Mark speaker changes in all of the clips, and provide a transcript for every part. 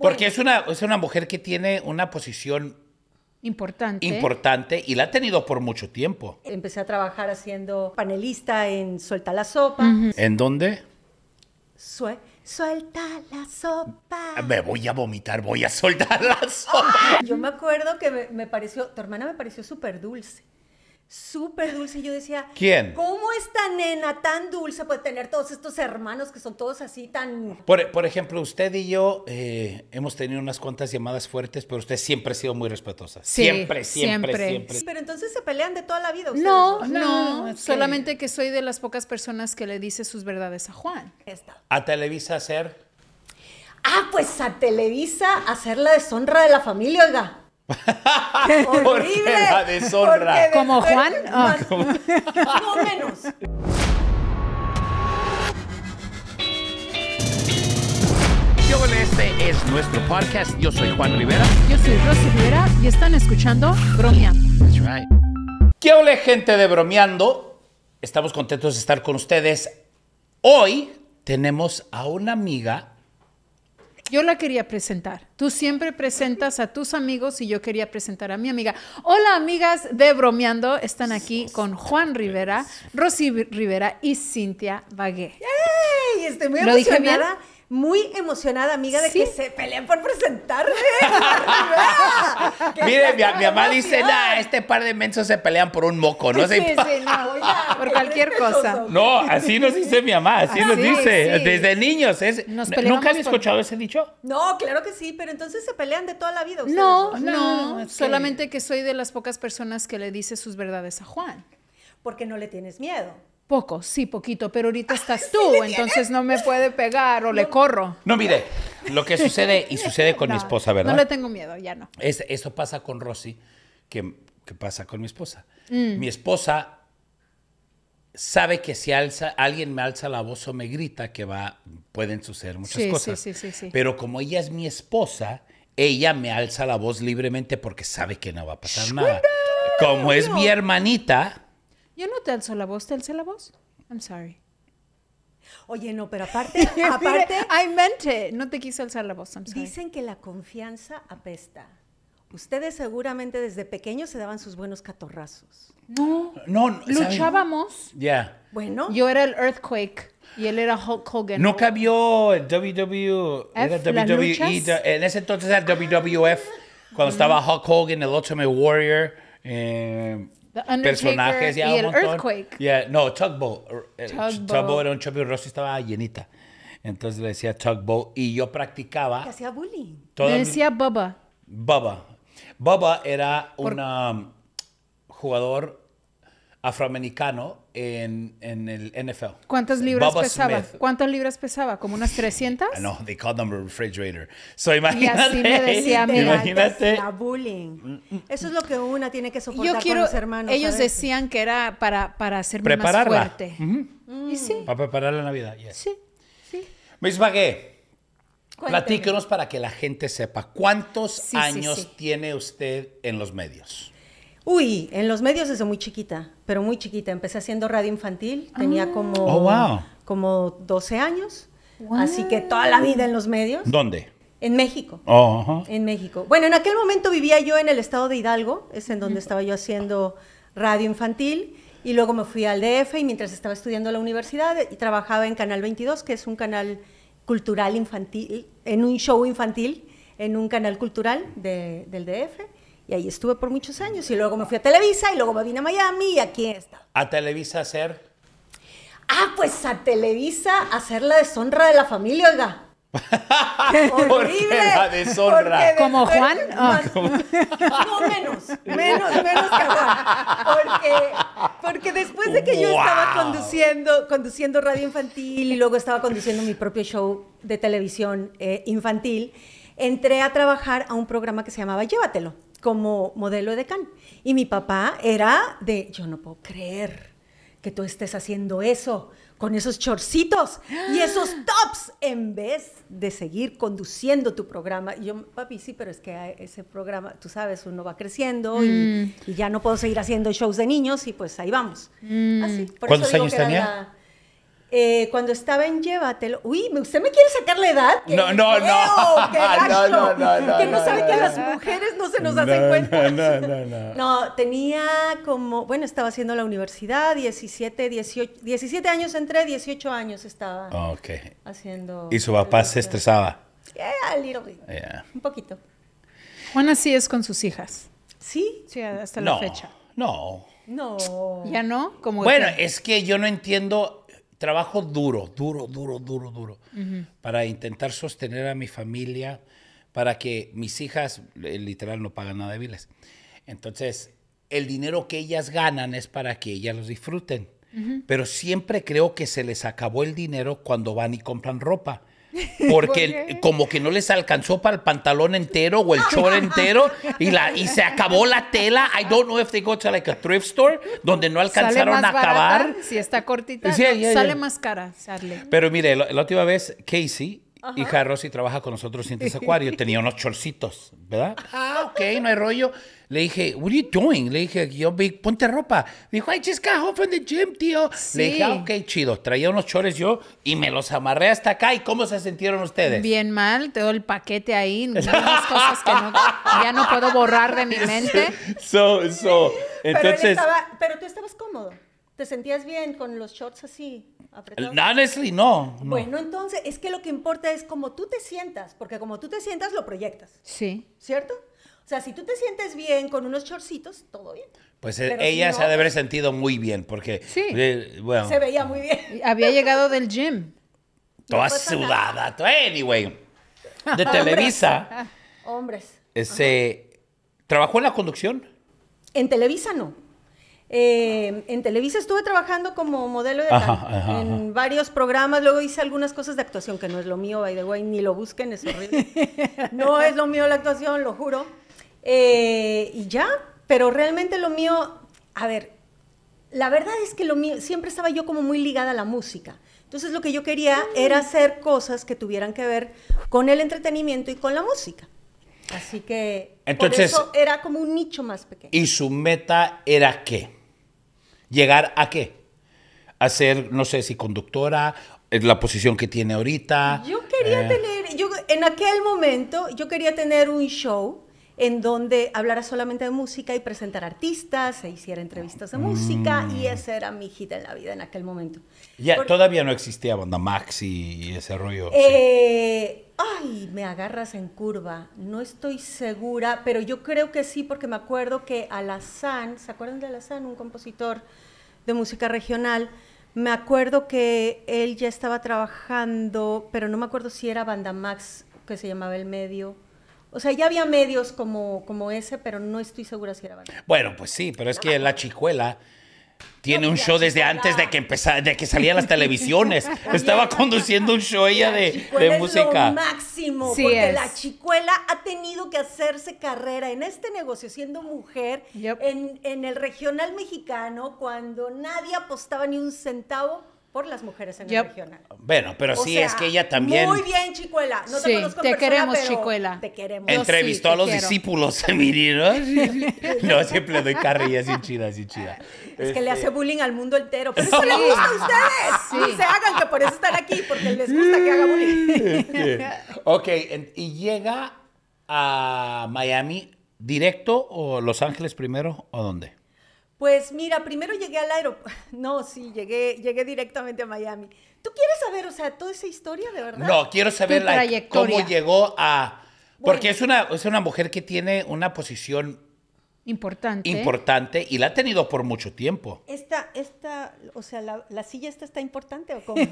Speaker 1: Porque es,
Speaker 2: una, es una mujer que tiene una posición
Speaker 1: Importante.
Speaker 2: Importante y la ha tenido por mucho tiempo.
Speaker 1: Empecé a trabajar haciendo panelista en Suelta la Sopa.
Speaker 2: ¿En dónde?
Speaker 1: suelta la sopa.
Speaker 2: Me voy a vomitar, voy a soltar
Speaker 1: la sopa. Yo me acuerdo que me, me pareció, tu hermana me pareció súper dulce súper dulce. Y yo decía, ¿quién? ¿Cómo esta nena tan dulce puede tener todos estos hermanos que son todos así tan...
Speaker 2: Por, ejemplo, usted y yo eh, hemos tenido unas cuantas llamadas fuertes, pero usted siempre ha sido muy respetuosa. siempre, siempre, siempre,
Speaker 1: Pero entonces se pelean de toda la vida. Ustedes? No, no, solamente
Speaker 3: que soy de las pocas personas que le
Speaker 1: dice sus verdades a Juan.
Speaker 2: ¿A Televisa hacer?
Speaker 1: Ah, pues a Televisa hacer la deshonra de la familia, oiga. Horrible. la deshonra. Como Juan. Oh. Ah,
Speaker 3: menos. no menos.
Speaker 2: Este es nuestro podcast. Yo soy Juan Rivera.
Speaker 3: Yo soy Rosy Rivera y están escuchando Bromeando.
Speaker 2: That's right. ¿Qué ole, gente de Bromeando? Estamos contentos de estar con ustedes. Hoy tenemos a una amiga
Speaker 3: yo la quería presentar. Tú siempre presentas a tus amigos y yo quería presentar a mi amiga. Hola amigas de Bromeando, están aquí con Juan Rivera, Rosy Rivera y Cintia Bagué.
Speaker 1: ¡Yay! Estoy muy emocionada muy emocionada, amiga, de que se pelean por presentarme.
Speaker 3: Mire, mi, mamá dice, nah, este par
Speaker 2: de mensos se pelean por un moco, ¿no?
Speaker 3: por cualquier cosa. No, así
Speaker 2: nos dice mi mamá, así ah, nos dice, desde niños. ¿Nunca han escuchado ese
Speaker 3: dicho? No, claro que sí, pero entonces se
Speaker 1: pelean de toda la vida. no, no solamente
Speaker 3: que soy de las pocas personas que le dice sus verdades a Juan. Porque no le tienes miedo. Poco, sí, poquito, pero ahorita ah, estás tú, entonces no me puede pegar o le corro.
Speaker 2: No, mire, lo que sucede, y sucede con mi esposa, ¿verdad? No le
Speaker 3: tengo miedo, ya no.
Speaker 2: Es, eso pasa con Rosy, que, pasa con mi esposa. Mm. Mi esposa sabe que si alza, alguien me alza la voz o me grita, que va, pueden suceder muchas cosas. Sí,
Speaker 3: sí, sí, Pero
Speaker 2: como ella es mi esposa, ella me alza la voz libremente porque sabe que no va a pasar nada. Como es mi hermanita,
Speaker 3: yo no te alzo la voz, te alcé la voz. I'm sorry.
Speaker 1: Oye, no, pero aparte, aparte. I meant it. No te quise alzar la voz, I'm sorry. Dicen que la confianza apesta. Ustedes seguramente desde pequeños se daban sus buenos catorrazos. No. No, no luchábamos. Ya. Bueno. Yo era el Earthquake
Speaker 3: y él era Hulk Hogan. No
Speaker 2: cambió el e. era WWE. En ese entonces era WWF. Cuando estaba Hulk Hogan, el Ultimate Warrior. Eh, personajes. Ya, y el montón. Earthquake. No, eh, Tugboat. Tugboat. era un y Rosy estaba llenita. Entonces le decía Tugboat y yo practicaba.
Speaker 1: hacía bullying.
Speaker 3: Le decía Bubba.
Speaker 2: Bubba. Bubba era un um, jugador afroamericano en, el NFL.
Speaker 3: ¿Cuántas libras pesaba? ¿Cuántos ¿Cuántas libras pesaba? ¿Como unas 300? no,
Speaker 2: they called them a refrigerator. So imagínate. Y así me decía, imagínate. La
Speaker 1: bullying. Eso es lo que una tiene que soportar Yo quiero, con los hermanos. Ellos
Speaker 3: decían que era para, para hacerme
Speaker 2: más fuerte. Mm. Para preparar la Navidad, Sí, sí. Miss Bagué.
Speaker 1: Platíquenos
Speaker 2: para que la gente sepa, ¿cuántos años tiene usted en los medios?
Speaker 1: Uy, en los medios desde muy chiquita, pero muy chiquita. Empecé haciendo radio infantil, tenía ah. como, oh, como 12 años. Así que toda la vida en los medios. ¿Dónde? En México. Oh, en México. Bueno, en aquel momento vivía yo en el estado de Hidalgo, es en donde estaba yo haciendo radio infantil. Y luego me fui al DF y mientras estaba estudiando en la universidad y trabajaba en Canal 22, que es un canal cultural infantil, en un show infantil, en un canal cultural del DF. Y ahí estuve por muchos años. Y luego me fui a Televisa y luego me vine a Miami y aquí está
Speaker 2: ¿A Televisa hacer?
Speaker 1: Ah, pues a Televisa hacer la deshonra de la familia, oiga. Horrible. La deshonra. ¿Como Juan? Ah. no, menos. Menos, menos que Juan. Porque, después de que yo estaba conduciendo, conduciendo radio infantil y luego estaba conduciendo mi propio show de televisión eh, infantil, entré a trabajar a un programa que se llamaba Llévatelo como modelo de can. Y mi papá era de, yo no puedo creer que tú estés haciendo eso con esos chorcitos y esos tops en vez de seguir conduciendo tu programa. Y yo, papi, sí, pero es que ese programa, tú sabes, uno va creciendo mm. y, ya no puedo seguir haciendo shows de niños y pues ahí vamos. Así. ¿Cuántos años tenía? eh, cuando estaba en Llévatelo. Uy, ¿usted me quiere sacar la edad? No, no, no. no. no, no, no. no sabe que las mujeres no se nos hacen cuenta. No, no, no. No, tenía como, bueno, estaba haciendo la universidad, 17, 18, 17 años entré, 18 años estaba Ok. haciendo. ¿Y su papá se estresaba? Yeah, a little bit. Un poquito.
Speaker 3: Juan así es con sus hijas. ¿Sí? Sí, hasta la fecha. No, no. ¿Ya no? Como bueno, es
Speaker 2: que yo no entiendo trabajo duro, duro, duro, duro, duro, para intentar sostener a mi familia, para que mis hijas, eh, literal, no pagan nada de Entonces, el dinero que ellas ganan es para que ellas los disfruten. Pero siempre creo que se les acabó el dinero cuando van y compran ropa. Porque como que no les alcanzó para el pantalón entero o el short entero y, la, y se acabó la tela. I don't know if they go to like a thrift store donde no alcanzaron a acabar.
Speaker 3: si está cortita, sale más cara.
Speaker 2: Pero mire, la, la última vez Casey Ajá. Hija Rosy trabaja con nosotros en ese acuario. Tenía unos chorcitos, ¿verdad? Ah, ok, no hay rollo. Le dije, what are you doing? Le dije, yo, big, ponte ropa. dijo, I
Speaker 3: just got home from the gym, tío. Le dije, ah, ok,
Speaker 2: chido. Traía unos chores yo y me los amarré hasta acá. ¿Y cómo se sintieron ustedes?
Speaker 3: Bien mal, todo el paquete ahí. Unas cosas que ya no puedo borrar de mi mente.
Speaker 2: So, so, entonces... Pero,
Speaker 1: pero tú estabas cómodo. ¿Te sentías bien con los shorts así?
Speaker 2: Honestly, no, Bueno,
Speaker 1: entonces, es que lo que importa es cómo tú te sientas, porque como tú te sientas, lo proyectas. Sí. ¿Cierto? O sea, si tú te sientes bien con unos chorcitos, todo bien. Pues eh, ella se ha de
Speaker 2: haber pues, sentido muy bien, porque sí. Eh, se
Speaker 1: veía muy bien. Había llegado del gym.
Speaker 2: Toda sudada. Anyway,
Speaker 1: de Televisa. Hombres.
Speaker 2: ese ¿Trabajó en la conducción?
Speaker 1: En Televisa no. Eh, en Televisa estuve trabajando como modelo de en varios programas, luego hice algunas cosas de actuación, que no es lo mío, by the way, ni lo busquen, es no es lo mío la actuación, lo juro. Eh, y ya, pero realmente lo mío, a ver, la verdad es que lo mío, siempre estaba yo como muy ligada a la música. Entonces lo que yo quería mm. era hacer cosas que tuvieran que ver con el entretenimiento y con la música. Así que eso era como un nicho más pequeño.
Speaker 2: ¿Y su meta era qué? ¿Llegar a qué? A ser, no sé si conductora, la posición que tiene ahorita.
Speaker 1: Yo quería eh. tener, yo, en aquel momento, yo quería tener un show en donde hablara solamente de música y presentar artistas, e hiciera entrevistas de música y mm. esa era mi hit en la vida en aquel momento.
Speaker 2: Ya, todavía no existía Banda Max y ese rollo.
Speaker 1: Eh, ay, me agarras en curva, no estoy segura, pero yo creo que sí porque me acuerdo que Alazán, ¿se acuerdan de Alazán? Un compositor de música regional. Me acuerdo que él ya estaba trabajando, pero no me acuerdo si era Banda Max, que se llamaba El Medio. O sea, ya había medios como, como ese, pero no estoy segura si era Banda Max.
Speaker 2: Bueno, pues sí, pero es que La Chicuela tiene un show desde antes de que empezara, de que salían las televisiones. Estaba conduciendo un show ella de, de música
Speaker 1: porque la chicuela ha tenido que hacerse carrera en este negocio, siendo mujer, en, en el regional mexicano, cuando nadie apostaba ni un centavo por las mujeres en el regional.
Speaker 2: Bueno, pero sí, es que ella también. Muy
Speaker 1: bien, Chicuela. No sí, te conozco queremos, Chicuela. Te queremos. Entrevistó a los discípulos, discípulos femeninos.
Speaker 2: no, siempre doy carrilla así chida, sin chida. Es que le hace este,
Speaker 1: bullying al mundo entero. Pero eso le gusta a ustedes. No se hagan, que por eso están aquí, porque les gusta que haga bullying.
Speaker 2: ok, y llega a Miami directo o Los Ángeles primero o dónde?
Speaker 1: Pues mira, primero llegué al aeropuerto. No, sí, llegué, llegué directamente a Miami. ¿Tú quieres saber, o sea, toda esa historia de verdad? No,
Speaker 2: quiero saber la, cómo llegó a... Porque es, una, es una mujer que tiene una posición
Speaker 1: Importante.
Speaker 2: Importante y la ha tenido por mucho tiempo.
Speaker 1: Esta, esta, o sea, la, silla esta está importante o cómo? no.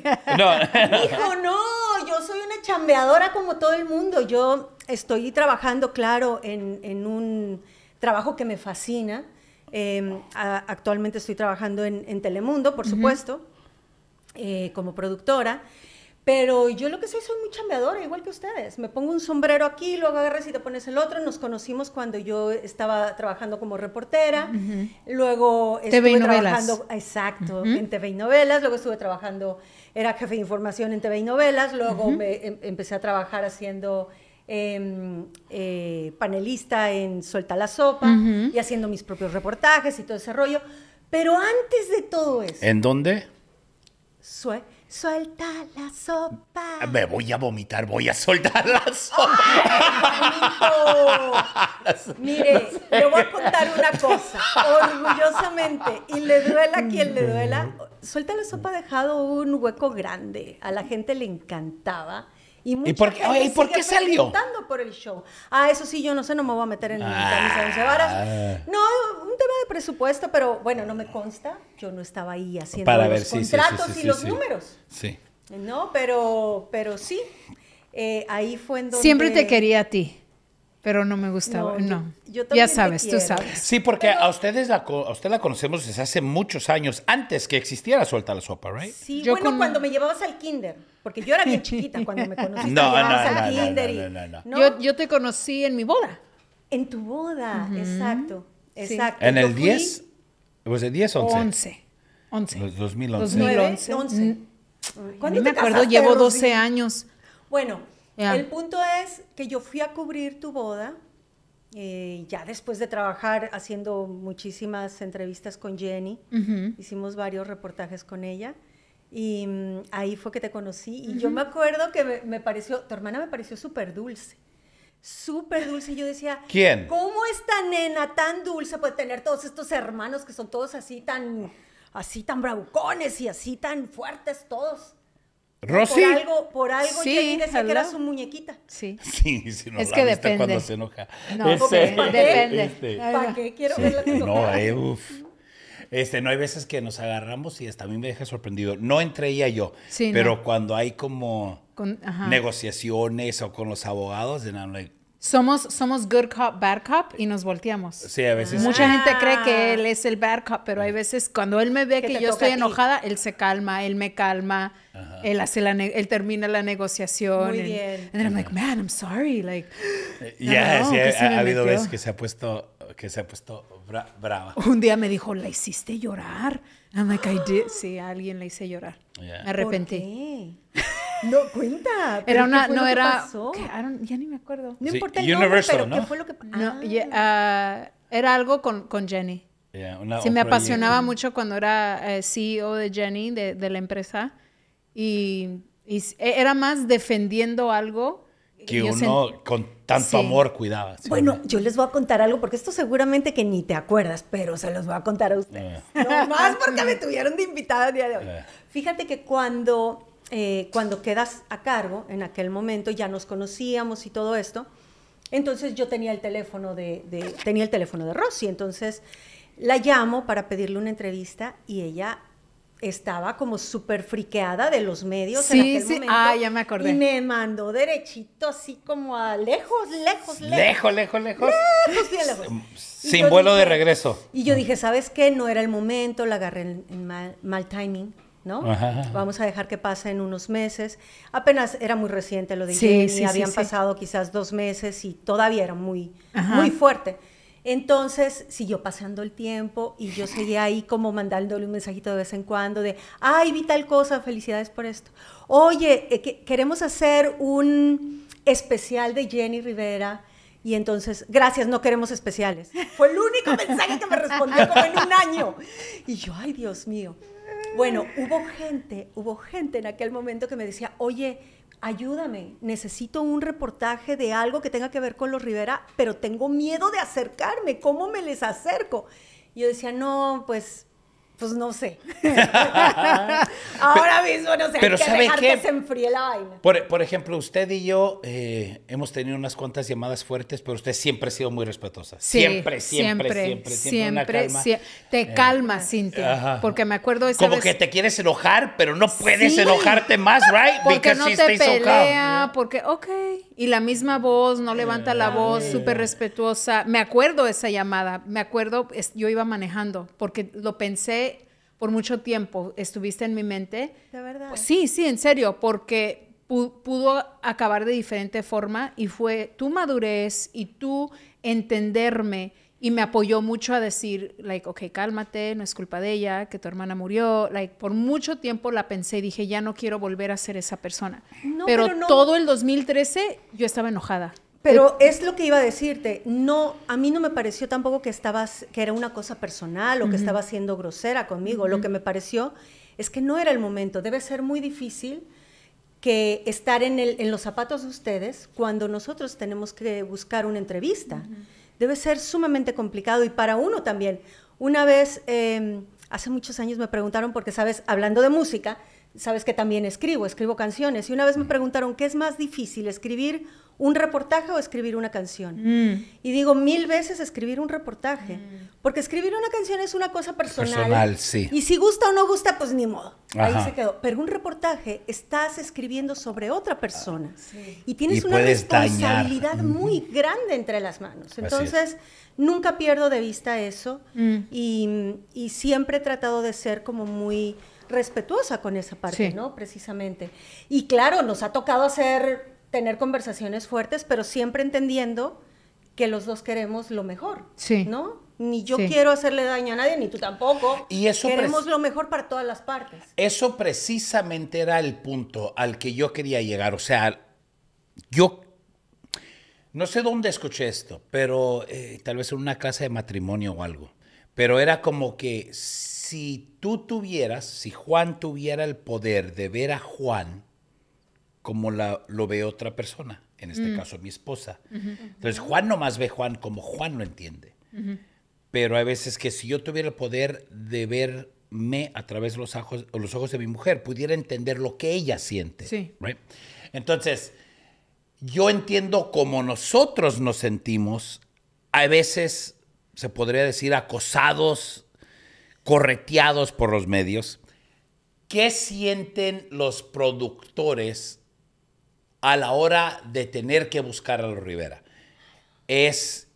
Speaker 1: Hijo, no, yo soy una chambeadora como todo el mundo. Yo estoy trabajando, claro, en, en un trabajo que me fascina. Em, actualmente estoy trabajando en, Telemundo, por supuesto, eh, como productora. Pero yo lo que soy, soy muy chambeadora, igual que ustedes. Me pongo un sombrero aquí, luego agarras y te pones el otro. Nos conocimos cuando yo estaba trabajando como reportera. Luego estuve TV trabajando, novelas. exacto, en TV y novelas. Luego estuve trabajando, era jefe de información en TV y novelas. Luego me, em, empecé a trabajar haciendo Em, eh, panelista en Suelta la Sopa y haciendo mis propios reportajes y todo ese rollo. Pero antes de todo eso.
Speaker 2: ¿En dónde?
Speaker 1: Suelta la sopa.
Speaker 2: Ah, me voy a vomitar, voy a soltar
Speaker 1: la sopa.
Speaker 2: Mire, le voy a
Speaker 1: contar una cosa, orgullosamente, y le duela a quien le duela. Suelta la sopa ha dejado un hueco grande. A la gente le encantaba. ¿Y, por qué, oye, por salió? por el show. Ah, eso sí, yo no sé, no me voy a meter en el. camisa ah. No, un tema de presupuesto, pero bueno, no me consta. Yo no estaba ahí haciendo los contratos y los números. Sí. No, pero, pero sí. Eh, ahí fue en donde... Siempre te quería
Speaker 3: a ti pero no me gustaba, no.
Speaker 1: ya sabes, tú sabes.
Speaker 2: Sí, porque a ustedes la, a usted la conocemos desde hace muchos años, antes que existiera Suelta la Sopa, ¿right?
Speaker 1: Sí, yo bueno, cuando me llevabas al kinder, porque yo era bien chiquita cuando me conociste, no, no, kinder no, no, Yo, yo te
Speaker 3: conocí en mi boda. En tu boda, exacto, exacto. ¿En el 10?
Speaker 2: ¿Was el 10 o 11? 11. 11. 2011. 2011.
Speaker 1: 11. ¿Cuándo no me acuerdo, llevo 12 años. Bueno, el punto es que yo fui a cubrir tu boda, eh, ya después de trabajar haciendo muchísimas entrevistas con Jenny, hicimos varios reportajes con ella. Y mm, ahí fue que te conocí. Y yo me acuerdo que me, pareció, tu hermana me pareció súper dulce. Súper dulce. Yo decía, ¿quién? ¿Cómo tan nena tan dulce puede tener todos estos hermanos que son todos así tan, así tan bravucones y así tan fuertes todos? Por algo, por algo sí, decía que su muñequita. Sí.
Speaker 2: Sí, sí. es que depende. cuando se enoja. No, este, este depende. Este. ¿Para qué quiero No, eh, Este, no hay veces que nos agarramos y hasta a mí me deja sorprendido. No entre ella yo, sí, pero cuando hay como negociaciones o con los abogados, de like,
Speaker 3: somos, somos good cop, bad cop y nos volteamos.
Speaker 2: Sí, a veces. Mucha
Speaker 3: gente cree que ah. él es el bad cop, pero hay veces cuando él me ve que yo estoy enojada, él se calma, él me calma. Él, hace la él termina la negociación. Muy bien. And then I'm like, man, I'm sorry. Like, eh, sí, ha, habido veces
Speaker 2: que se ha puesto, que se ha puesto brava. Un día
Speaker 3: me dijo, ¿la hiciste llorar? I'm like, I did. Sí, a alguien la hice llorar. Me arrepentí. No, cuenta. Era una, no era. ya ni me acuerdo. No importa Universal, pero ¿no? ¿qué fue lo que pasó? no, ah, Era algo con, con Jenny.
Speaker 2: Yeah, una, sí, me apasionaba mucho
Speaker 3: cuando era eh, CEO de Jenny, de, de la empresa y, e, era más defendiendo algo que uno
Speaker 2: con tanto amor cuidaba.
Speaker 1: Bueno, yo les voy a contar algo, porque esto seguramente que ni te acuerdas, pero se los voy a contar a ustedes. Eh. No más porque me tuvieron de invitada el día de hoy. Eh. Fíjate que cuando, eh, cuando quedas a cargo, en aquel momento ya nos conocíamos y todo esto, entonces yo tenía el teléfono de, de tenía el teléfono de Rosy, entonces la llamo para pedirle una entrevista y ella estaba como súper friqueada de los medios en aquel sí. Ah, ya me acordé. Y me mandó derechito así como a lejos, lejos, lejos. Lejos, lejos, lejos. Sin vuelo de regreso. Y yo dije, ¿sabes qué? No era el momento, la agarré en, mal, timing. ¿No? Vamos a dejar que pase en unos meses. Apenas era muy reciente lo de Jenny, habían pasado quizás dos meses y todavía era muy, muy fuerte. Entonces siguió pasando el tiempo y yo seguía ahí como mandándole un mensajito de vez en cuando de, ay, vi tal cosa, felicidades por esto. Oye, eh, queremos hacer un especial de Jenny Rivera. Y entonces, gracias, no queremos especiales. Fue el único mensaje que me respondió como en un año. Y yo, ay, Dios mío. Bueno, hubo gente, hubo gente en aquel momento que me decía, oye, ayúdame, necesito un reportaje de algo que tenga que ver con los Rivera, pero tengo miedo de acercarme, ¿cómo me les acerco? Y yo decía, no, pues pues no sé. Ahora mismo no sé. dejar que se enfríe la vaina.
Speaker 2: Por, ejemplo, usted y yo eh, hemos tenido unas cuantas llamadas fuertes, pero usted siempre ha sido muy respetuosa. siempre, siempre, siempre, siempre. Siempre, siempre
Speaker 1: calma.
Speaker 3: te eh, calmas, Cintia. Eh, porque me acuerdo de esa Como que
Speaker 2: te quieres enojar, pero no puedes enojarte más, ¿right? Porque Because no te pelea,
Speaker 3: porque, ok, y la misma voz, no levanta la voz, súper respetuosa. Me acuerdo esa llamada, me acuerdo, yo iba manejando, porque lo pensé por mucho tiempo, estuviste en mi mente.
Speaker 1: De verdad. Pues sí,
Speaker 3: sí, en serio, porque pudo acabar de diferente forma y fue tu madurez y tú entenderme y me apoyó mucho a decir, like, ok, cálmate, no es culpa de ella, que tu hermana murió. Like, por mucho tiempo la pensé y dije, ya no quiero
Speaker 1: volver a ser esa persona. pero, todo el 2013 yo estaba enojada. Pero es lo que iba a decirte. No, a mí no me pareció tampoco que estabas, que era una cosa personal o que estaba siendo grosera conmigo. Lo que me pareció es que no era el momento. Debe ser muy difícil que estar en, el, en los zapatos de ustedes cuando nosotros tenemos que buscar una entrevista debe ser sumamente complicado y para uno también. Una vez, eh, hace muchos años me preguntaron, porque sabes, hablando de música, sabes que también escribo, escribo canciones. Y una vez me preguntaron, ¿qué es más difícil, escribir un reportaje o escribir una canción? Mm. Y digo mil veces escribir un reportaje, mm. porque escribir una canción es una cosa personal. Personal, sí. Y si gusta o no gusta, pues ni modo. Ahí se quedó. Pero un reportaje estás escribiendo sobre otra persona ah, y tienes una responsabilidad muy grande entre las manos. Entonces, nunca pierdo de vista eso mm. y, y siempre he tratado de ser como muy respetuosa con esa parte, ¿no? Precisamente. Y claro, nos ha tocado hacer, tener conversaciones fuertes, pero siempre entendiendo que los dos queremos lo mejor, ¿no? Ni yo quiero hacerle daño a nadie, ni tú tampoco. Y eso queremos lo mejor para todas las partes.
Speaker 2: Eso precisamente era el punto al que yo quería llegar. O sea, yo no sé dónde escuché esto, pero eh, tal vez en una clase de matrimonio o algo. Pero era como que si tú tuvieras, si Juan tuviera el poder de ver a Juan como la, lo ve otra persona, en este mm. caso mi esposa.
Speaker 1: Entonces Juan
Speaker 2: nomás ve a Juan como Juan lo entiende. Pero hay veces que si yo tuviera el poder de verme a través de los ojos, los ojos de mi mujer, pudiera entender lo que ella siente. Entonces, yo entiendo como nosotros nos sentimos, a veces se podría decir acosados correteados por los medios. ¿Qué sienten los productores a la hora de tener que buscar a los Rivera? Es,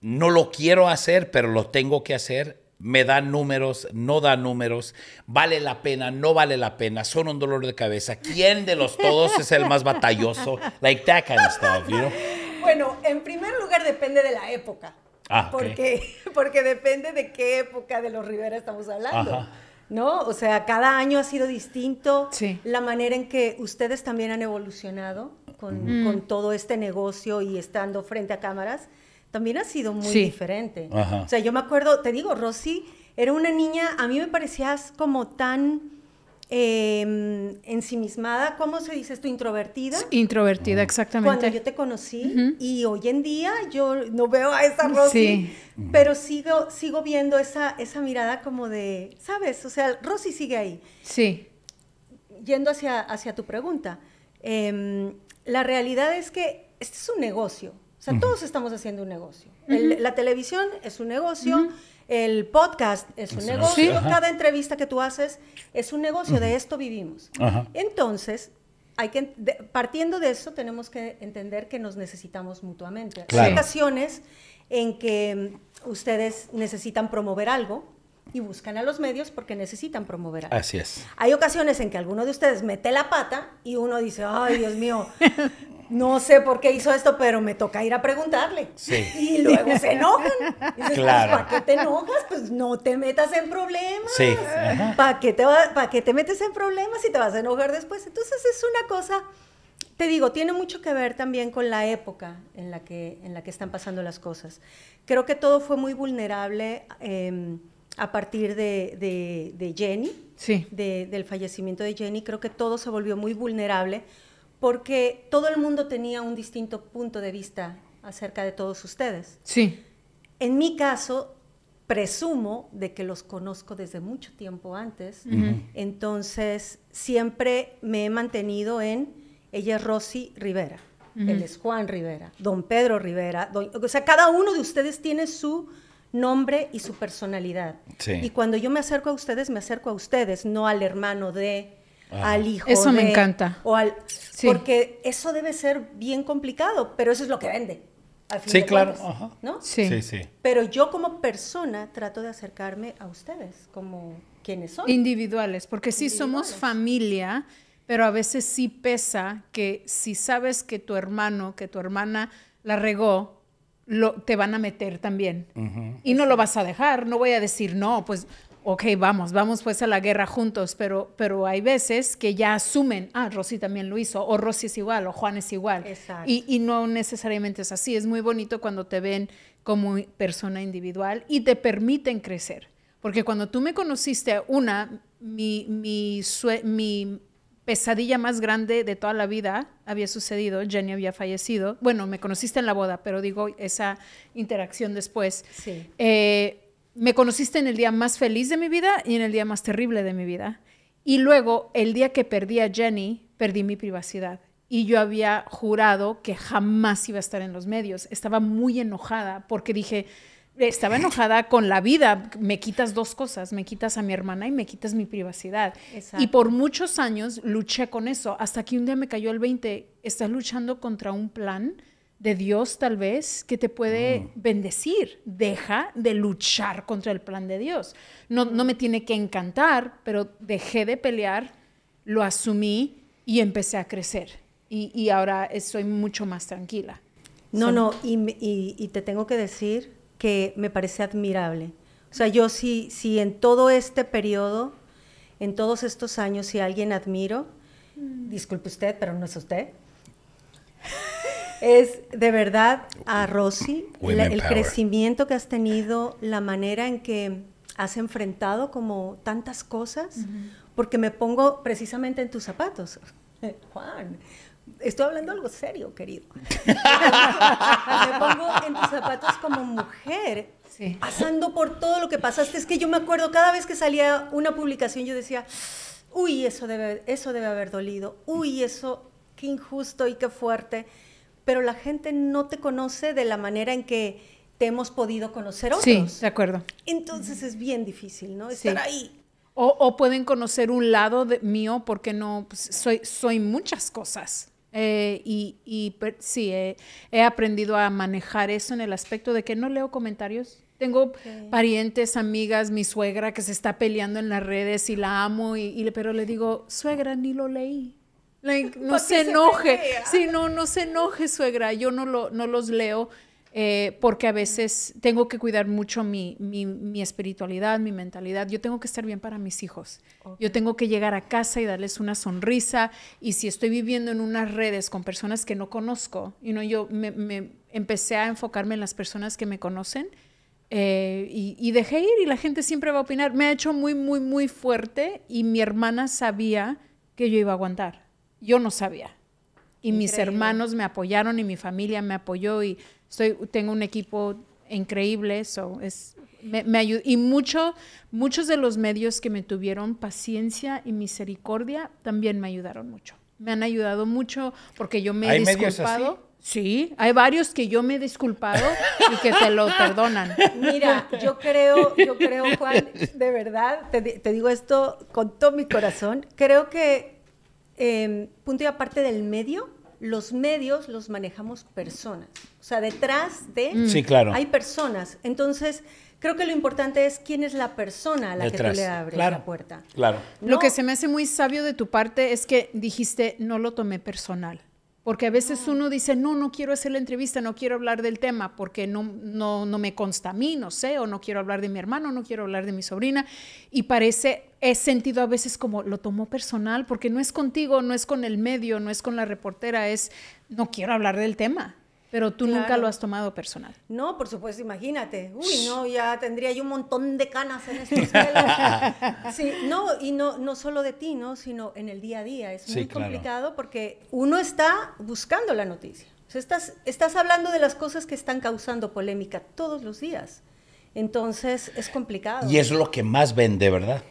Speaker 2: no lo quiero hacer, pero lo tengo que hacer. Me dan números, no dan números, vale la pena, no vale la pena, son un dolor de cabeza. ¿Quién de los todos es el más batalloso? Like that
Speaker 1: Bueno, en primer lugar depende de la época. Ah, porque, porque depende de qué época de los Rivera estamos hablando. ¿No? O sea, cada año ha sido distinto. Sí. La manera en que ustedes también han evolucionado con, mm. todo este negocio y estando frente a cámaras, también ha sido muy diferente. O sea, yo me acuerdo, te digo, Rosy era una niña, a mí me parecías como tan eh, ensimismada, ¿cómo se dice esto? Introvertida.
Speaker 3: Introvertida, mm. exactamente. Cuando yo
Speaker 1: te conocí y hoy en día yo no veo a esa Rosy, pero sigo, sigo viendo esa, esa mirada como de, ¿sabes? O sea, Rosy sigue ahí. Sí. Yendo hacia, hacia tu pregunta, em, la realidad es que este es un negocio. O sea, todos estamos haciendo un negocio. la televisión es un negocio. El podcast es un negocio. Cada entrevista que tú haces es un negocio. De esto vivimos. Entonces, hay que, partiendo de eso, tenemos que entender que nos necesitamos mutuamente. Hay ocasiones en que mm, ustedes necesitan promover algo y buscan a los medios porque necesitan promover algo. Así es. Hay ocasiones en que alguno de ustedes mete la pata y uno dice, ay, Dios mío, no sé por qué hizo esto, pero me toca ir a preguntarle. Sí. Y luego se enojan. Pues, claro. ¿Para qué te enojas? Pues no te metas en problemas. Sí. ¿Para qué, te ¿Para qué te metes en problemas y te vas a enojar después? Entonces es una cosa, te digo, tiene mucho que ver también con la época en la que, en la que están pasando las cosas. Creo que todo fue muy vulnerable em, a partir de, Jenny, sí. del fallecimiento de Jenny. Creo que todo se volvió muy vulnerable porque todo el mundo tenía un distinto punto de vista acerca de todos ustedes. Sí. En mi caso, presumo de que los conozco desde mucho tiempo antes, entonces siempre me he mantenido en, ella es Rosy Rivera, él es Juan Rivera, don Pedro Rivera, o sea, cada uno de ustedes tiene su nombre y su personalidad. Y cuando yo me acerco a ustedes, me acerco a ustedes, no al hermano de, al hijo. Eso me encanta. O al, Porque eso debe ser bien complicado, pero eso es lo que vende. sí, claro. Sí. sí. Pero yo como persona trato de acercarme a ustedes, como quienes son.
Speaker 3: Individuales, porque sí somos familia, pero a veces sí pesa que si sabes que tu hermano, que tu hermana la regó, te van a meter también. Y no lo vas a dejar, no voy a decir, no, pues ok, vamos, vamos pues a la guerra juntos, pero, pero hay veces que ya asumen, ah, Rosy también lo hizo, o Rosy es igual, o Juan es igual. Y, y, no necesariamente es así. Es muy bonito cuando te ven como persona individual y te permiten crecer. Porque cuando tú me conociste, una, mi, mi, pesadilla más grande de toda la vida había sucedido, Jenny había fallecido. Bueno, me conociste en la boda, pero digo, esa interacción después. Sí. Eh, me conociste en el día más feliz de mi vida y en el día más terrible de mi vida. Y luego, el día que perdí a Jenny, perdí mi privacidad. Y yo había jurado que jamás iba a estar en los medios. Estaba muy enojada porque dije, estaba enojada con la vida. Me quitas dos cosas, me quitas a mi hermana y me quitas mi privacidad. Y por muchos años luché con eso, hasta que un día me cayó el 20. Estás luchando contra un plan de Dios tal vez que te puede mm. bendecir. Deja de luchar contra el plan de Dios. No, no me tiene que encantar, pero dejé de pelear, lo asumí y empecé a crecer. Y, ahora estoy mucho más tranquila. No, no,
Speaker 1: y, te tengo que decir que me parece admirable. O sea, yo si, en todo este periodo, en todos estos años, si alguien admiro, mm. disculpe usted, pero no es usted, es de verdad a Rosy, el crecimiento que has tenido, la manera en que has enfrentado como tantas cosas, porque me pongo precisamente en tus zapatos. Eh, Juan, estoy hablando algo serio, querido. me pongo en tus zapatos como mujer, pasando por todo lo que pasaste. Es que yo me acuerdo cada vez que salía una publicación, yo decía, uy, eso debe, eso debe haber dolido, uy, eso, qué injusto y qué fuerte pero la gente no te conoce de la manera en que te hemos podido conocer otros. Sí, de acuerdo. Entonces es bien difícil, ¿no? Estar ahí.
Speaker 3: O, pueden conocer un lado de, mío porque no pues, soy, muchas cosas. Eh, y, sí, he aprendido a manejar eso en el aspecto de que no leo comentarios. Tengo parientes, amigas, mi suegra que se está peleando en las redes y la amo, y, pero le digo, suegra, ni lo leí no se enoje. si no, no se enoje, suegra. Yo no, lo, no los leo eh, porque a veces tengo que cuidar mucho mi, mi, mi, espiritualidad, mi mentalidad. Yo tengo que estar bien para mis hijos. Yo tengo que llegar a casa y darles una sonrisa. Y si estoy viviendo en unas redes con personas que no conozco, you know, yo me, empecé a enfocarme en las personas que me conocen. Eh, y, y, dejé ir y la gente siempre va a opinar. Me ha hecho muy, muy, muy fuerte y mi hermana sabía que yo iba a aguantar yo no sabía. Y mis hermanos me apoyaron y mi familia me apoyó y tengo un equipo increíble, me, Y mucho, muchos de los medios que me tuvieron paciencia y misericordia también me ayudaron mucho. Me han ayudado mucho porque yo me he ¿Hay disculpado. Sí, hay varios que yo me he disculpado y que te lo perdonan. Mira, yo
Speaker 1: creo, yo creo, Juan, de verdad, te digo esto con todo mi corazón, creo que Em, punto y aparte del medio, los medios los manejamos personas. O sea, detrás de mm. sí, claro. hay personas. Entonces, creo que lo importante es quién es la persona a la que tú le abres la puerta. Claro. Lo que se me hace muy sabio de tu parte
Speaker 3: es que dijiste, no lo tomé personal. Porque a veces uno dice, no, no quiero hacer la entrevista, no quiero hablar del tema porque no, no, no me consta a mí, no sé, o no quiero hablar de mi hermano, no quiero hablar de mi sobrina. Y parece, he sentido a veces como lo tomó personal porque no es contigo, no es con el medio, no es con la reportera, es no quiero hablar del tema. Pero tú nunca lo has tomado personal.
Speaker 1: No, por supuesto, imagínate. Uy, no, ya tendría yo un montón de canas en estos pelos. Sí, no, y no, no solo de ti, ¿no? Sino en el día a día. Es muy complicado porque uno está buscando la noticia. O sea, estás, estás hablando de las cosas que están causando polémica todos los días. Entonces, es complicado. Y es
Speaker 2: lo que más vende, ¿verdad?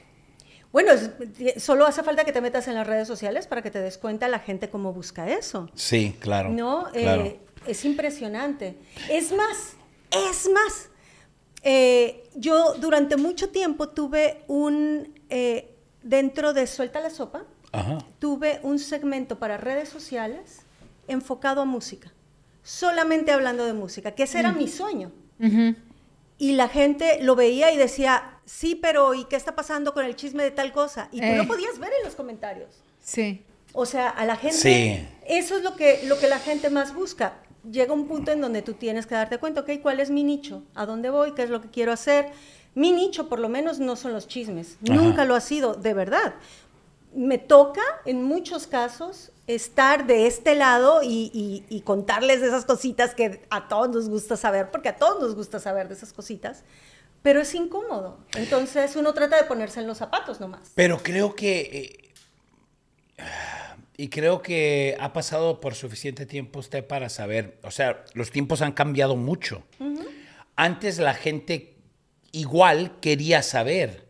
Speaker 1: Bueno, eh, solo hace falta que te metas en las redes sociales para que te des cuenta la gente cómo busca eso.
Speaker 2: Sí, claro. ¿No? Eh,
Speaker 1: es impresionante. Es más, es más. Eh, yo durante mucho tiempo tuve un, eh, dentro de Suelta la Sopa, tuve un segmento para redes sociales enfocado a música, solamente hablando de música, que ese era mm. mi sueño. Y la gente lo veía y decía, sí, pero ¿y qué está pasando con el chisme de tal cosa? Y tú lo eh. podías ver en los comentarios. Sí. O sea, a la gente, sí. eso es lo que, lo que la gente más busca llega un punto en donde tú tienes que darte cuenta, ok, ¿cuál es mi nicho? ¿A dónde voy? ¿Qué es lo que quiero hacer? Mi nicho, por lo menos, no son los chismes. Nunca lo ha sido, de verdad. Me toca, en muchos casos, estar de este lado y, contarles esas cositas que a todos nos gusta saber, porque a todos nos gusta saber de esas cositas pero es incómodo. Entonces uno trata de ponerse en los zapatos nomás.
Speaker 2: Pero creo que eh, y creo que ha pasado por suficiente tiempo usted para saber, o sea, los tiempos han cambiado mucho. Antes la gente igual quería saber,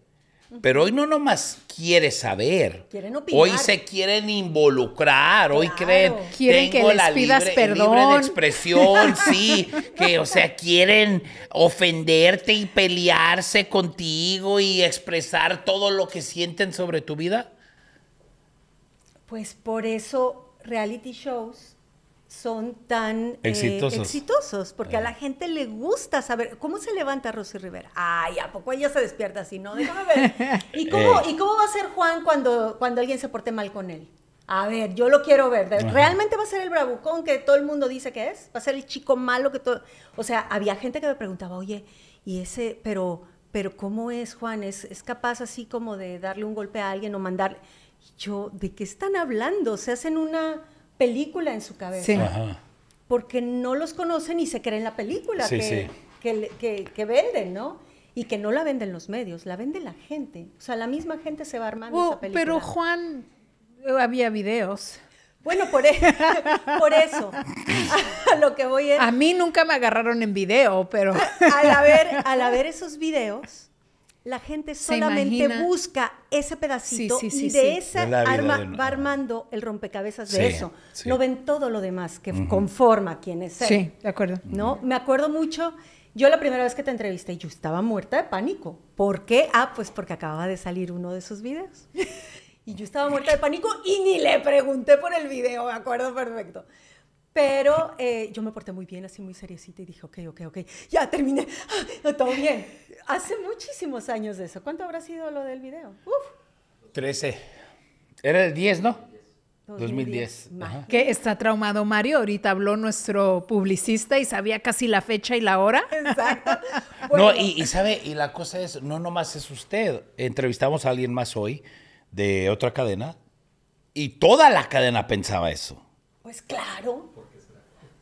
Speaker 2: pero hoy no nomás quiere saber. Hoy se quieren involucrar, hoy creen, quieren tengo que la libre, perdón. de expresión, sí, que o sea, quieren ofenderte y pelearse contigo y expresar todo lo que sienten sobre tu vida.
Speaker 1: Pues por eso reality shows son tan eh, exitosos, porque a la gente le gusta saber cómo se levanta Rosy Rivera. Ay, ¿a poco ella se despierta así? No, déjame ver. ¿Y cómo, eh. ¿y cómo va a ser Juan cuando, cuando alguien se porte mal con él? A ver, yo lo quiero ver. ¿Realmente va a ser el bravucón que todo el mundo dice que es? ¿Va a ser el chico malo que todo...? O sea, había gente que me preguntaba, oye, y ese, pero, pero ¿cómo es Juan? ¿Es, es capaz así como de darle un golpe a alguien o mandarle...? yo, ¿de qué están hablando? Se hacen una película en su cabeza. Sí. Porque no los conocen y se creen la película que, Que, venden, ¿no? Y que no la venden los medios, la vende la gente. O sea, la misma gente se va armando oh, esa película. Pero Juan, eh, había videos. Bueno, por, e-, por eso. A lo que voy A
Speaker 3: mí nunca me agarraron en video, pero.
Speaker 1: al haber esos videos, la gente solamente busca ese pedacito y de esa arma va armando el rompecabezas de eso. No ven todo lo demás que conforma quién es él. Sí, de acuerdo. ¿No? Me acuerdo mucho, yo la primera vez que te entrevisté, yo estaba muerta de pánico. ¿Por qué? Ah, pues porque acababa de salir uno de sus videos. y yo estaba muerta de pánico y ni le pregunté por el video, me acuerdo perfecto. Pero eh, yo me porté muy bien, así muy seriecita, y dije, ok, ok, ok, ya terminé, ah, todo bien. Hace muchísimos años de eso. ¿Cuánto habrá sido lo del video? Uf.
Speaker 2: 13. Era el 10, ¿no?
Speaker 1: 2010.
Speaker 3: Que está traumado Mario. Ahorita habló nuestro publicista y sabía casi la fecha y la hora. Exacto. No,
Speaker 2: y, y sabe, y la cosa es, no nomás es usted. Entrevistamos a alguien más hoy de otra cadena y toda la cadena pensaba eso.
Speaker 1: Pues claro.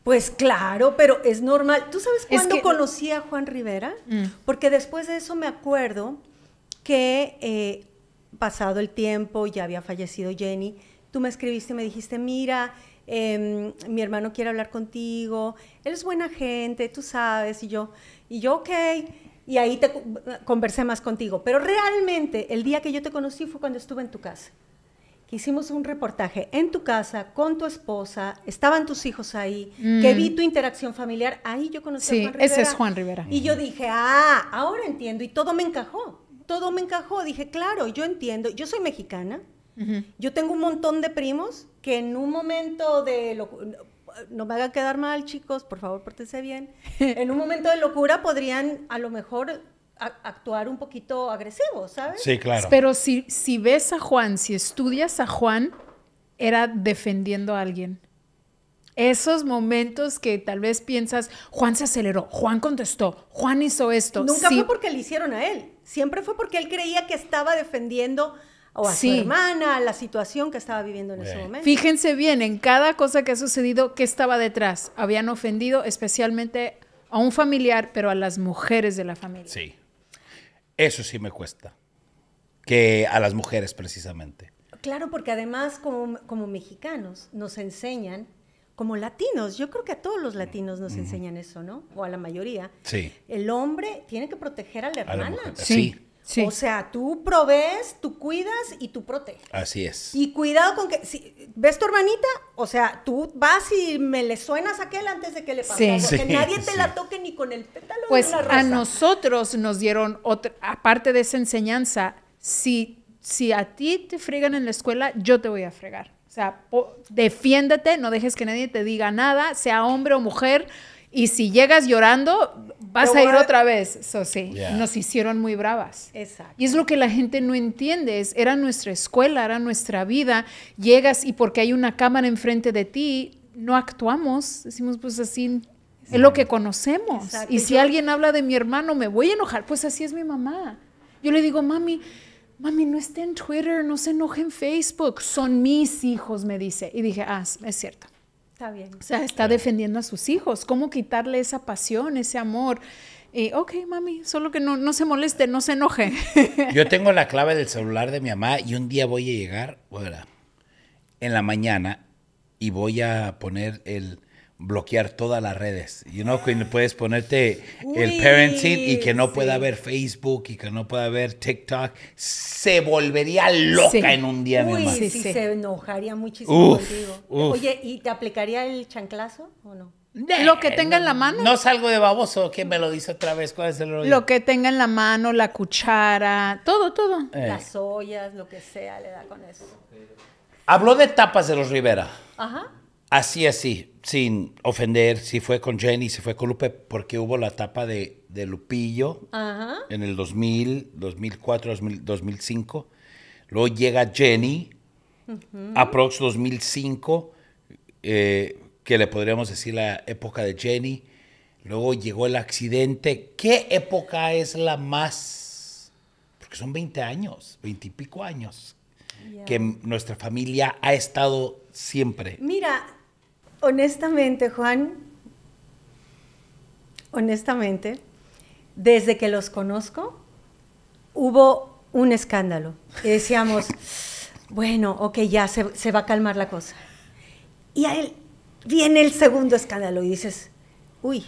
Speaker 1: Pues claro, pero es normal. ¿Tú sabes cuándo conocí a Juan Rivera? Mm. Porque después de eso me acuerdo que eh, pasado el tiempo, ya había fallecido Jenny, tú me escribiste y me dijiste, mira, em, mi hermano quiere hablar contigo, eres es buena gente, tú sabes, y yo, y yo, ok, y ahí te conversé más contigo. Pero realmente el día que yo te conocí fue cuando estuve en tu casa que hicimos un reportaje en tu casa, con tu esposa, estaban tus hijos ahí, que mm. vi tu interacción familiar, ahí yo conocí a Juan Rivera. ese es Juan Rivera. Y yo dije, ah, ahora entiendo, y todo me encajó, todo me encajó, dije, claro, yo entiendo, yo soy mexicana, yo tengo un montón de primos que en un momento de... locura, no me hagan quedar mal, chicos, por favor, pórtense bien. En un momento de locura podrían a lo mejor actuar un poquito agresivo, ¿sabes? Sí, claro. Pero
Speaker 3: si, ves a Juan, si estudias a Juan, era defendiendo a alguien. Esos momentos que tal vez piensas, Juan se aceleró, Juan contestó, Juan hizo esto. Nunca fue
Speaker 1: porque le hicieron a él, siempre fue porque él creía que estaba defendiendo o a su hermana, a la situación que estaba viviendo en ese momento. Fíjense
Speaker 3: bien en cada cosa que ha sucedido, qué estaba detrás. Habían ofendido especialmente a un familiar, pero a las mujeres de la familia. Sí.
Speaker 2: Eso sí me cuesta. Que a las mujeres precisamente.
Speaker 1: Claro, porque además como, mexicanos nos enseñan, como latinos, yo creo que a todos los latinos nos enseñan eso, ¿no? O a la mayoría. Sí. El hombre tiene que proteger a la hermana. sí. O sea, tú provees, tú cuidas y tú proteges.
Speaker 2: Así es.
Speaker 1: Y cuidado con que, si ves tu hermanita, o sea, tú vas y me le suenas a aquel antes de que le pase que nadie te la toque ni con el pétalo pues de una rosa. a nosotros nos dieron, otra, aparte
Speaker 3: de esa enseñanza, si, si a ti te fregan en la escuela, yo te voy a fregar. O sea, defiéndete, no dejes que nadie te diga nada, sea hombre o mujer, y si llegas llorando, vas a ir otra vez. Eso sí, nos hicieron muy bravas. Exacto. Y es lo que la gente no entiende. Es, era nuestra escuela, era nuestra vida. Llegas y porque hay una cámara enfrente de ti, no actuamos. Decimos, pues así es lo que conocemos. Y si alguien habla de mi hermano, me voy a enojar. Pues así es mi mamá. Yo le digo, mami, mami, no esté en Twitter, no se enoje en Facebook. Son mis hijos, me dice. Y dije, ah, es cierto.
Speaker 1: Está bien. O sea, está
Speaker 3: defendiendo a sus hijos. ¿Cómo quitarle esa pasión, ese amor? Y, eh, ok, mami, solo que no, no se moleste, no se enoje.
Speaker 2: Yo tengo la clave del celular de mi mamá y un día voy a llegar, bueno, en la mañana y voy a poner el bloquear todas las redes. y no puedes ponerte el parenting y que no pueda ver Facebook y que no pueda haber TikTok, se
Speaker 1: volvería
Speaker 2: loca en un día. mismo sí,
Speaker 1: se enojaría muchísimo contigo. Oye, ¿y te aplicaría el chanclazo o no? lo que tenga en la mano.
Speaker 2: No salgo de baboso, que me lo dice otra vez. ¿Cuál es el Lo
Speaker 3: que tenga en la mano, la cuchara,
Speaker 1: todo, todo. Eh. Las ollas, lo que sea, le da con eso.
Speaker 2: Habló de tapas de los Rivera. Ajá. Así, así, sin ofender, si fue con Jenny, si fue con Lupe, porque hubo la etapa de, Lupillo en el 2000, 2004, 2005. Luego llega Jenny, aprox 2005, eh, que le podríamos decir la época de Jenny. Luego llegó el accidente. ¿Qué época es la más? Porque son 20 años, 20 y pico años, que nuestra familia ha estado siempre.
Speaker 1: Mira, honestamente, Juan, honestamente, desde que los conozco, hubo un escándalo. Y decíamos, bueno, ok, ya se, se, va a calmar la cosa. Y a él viene el segundo escándalo y dices, uy,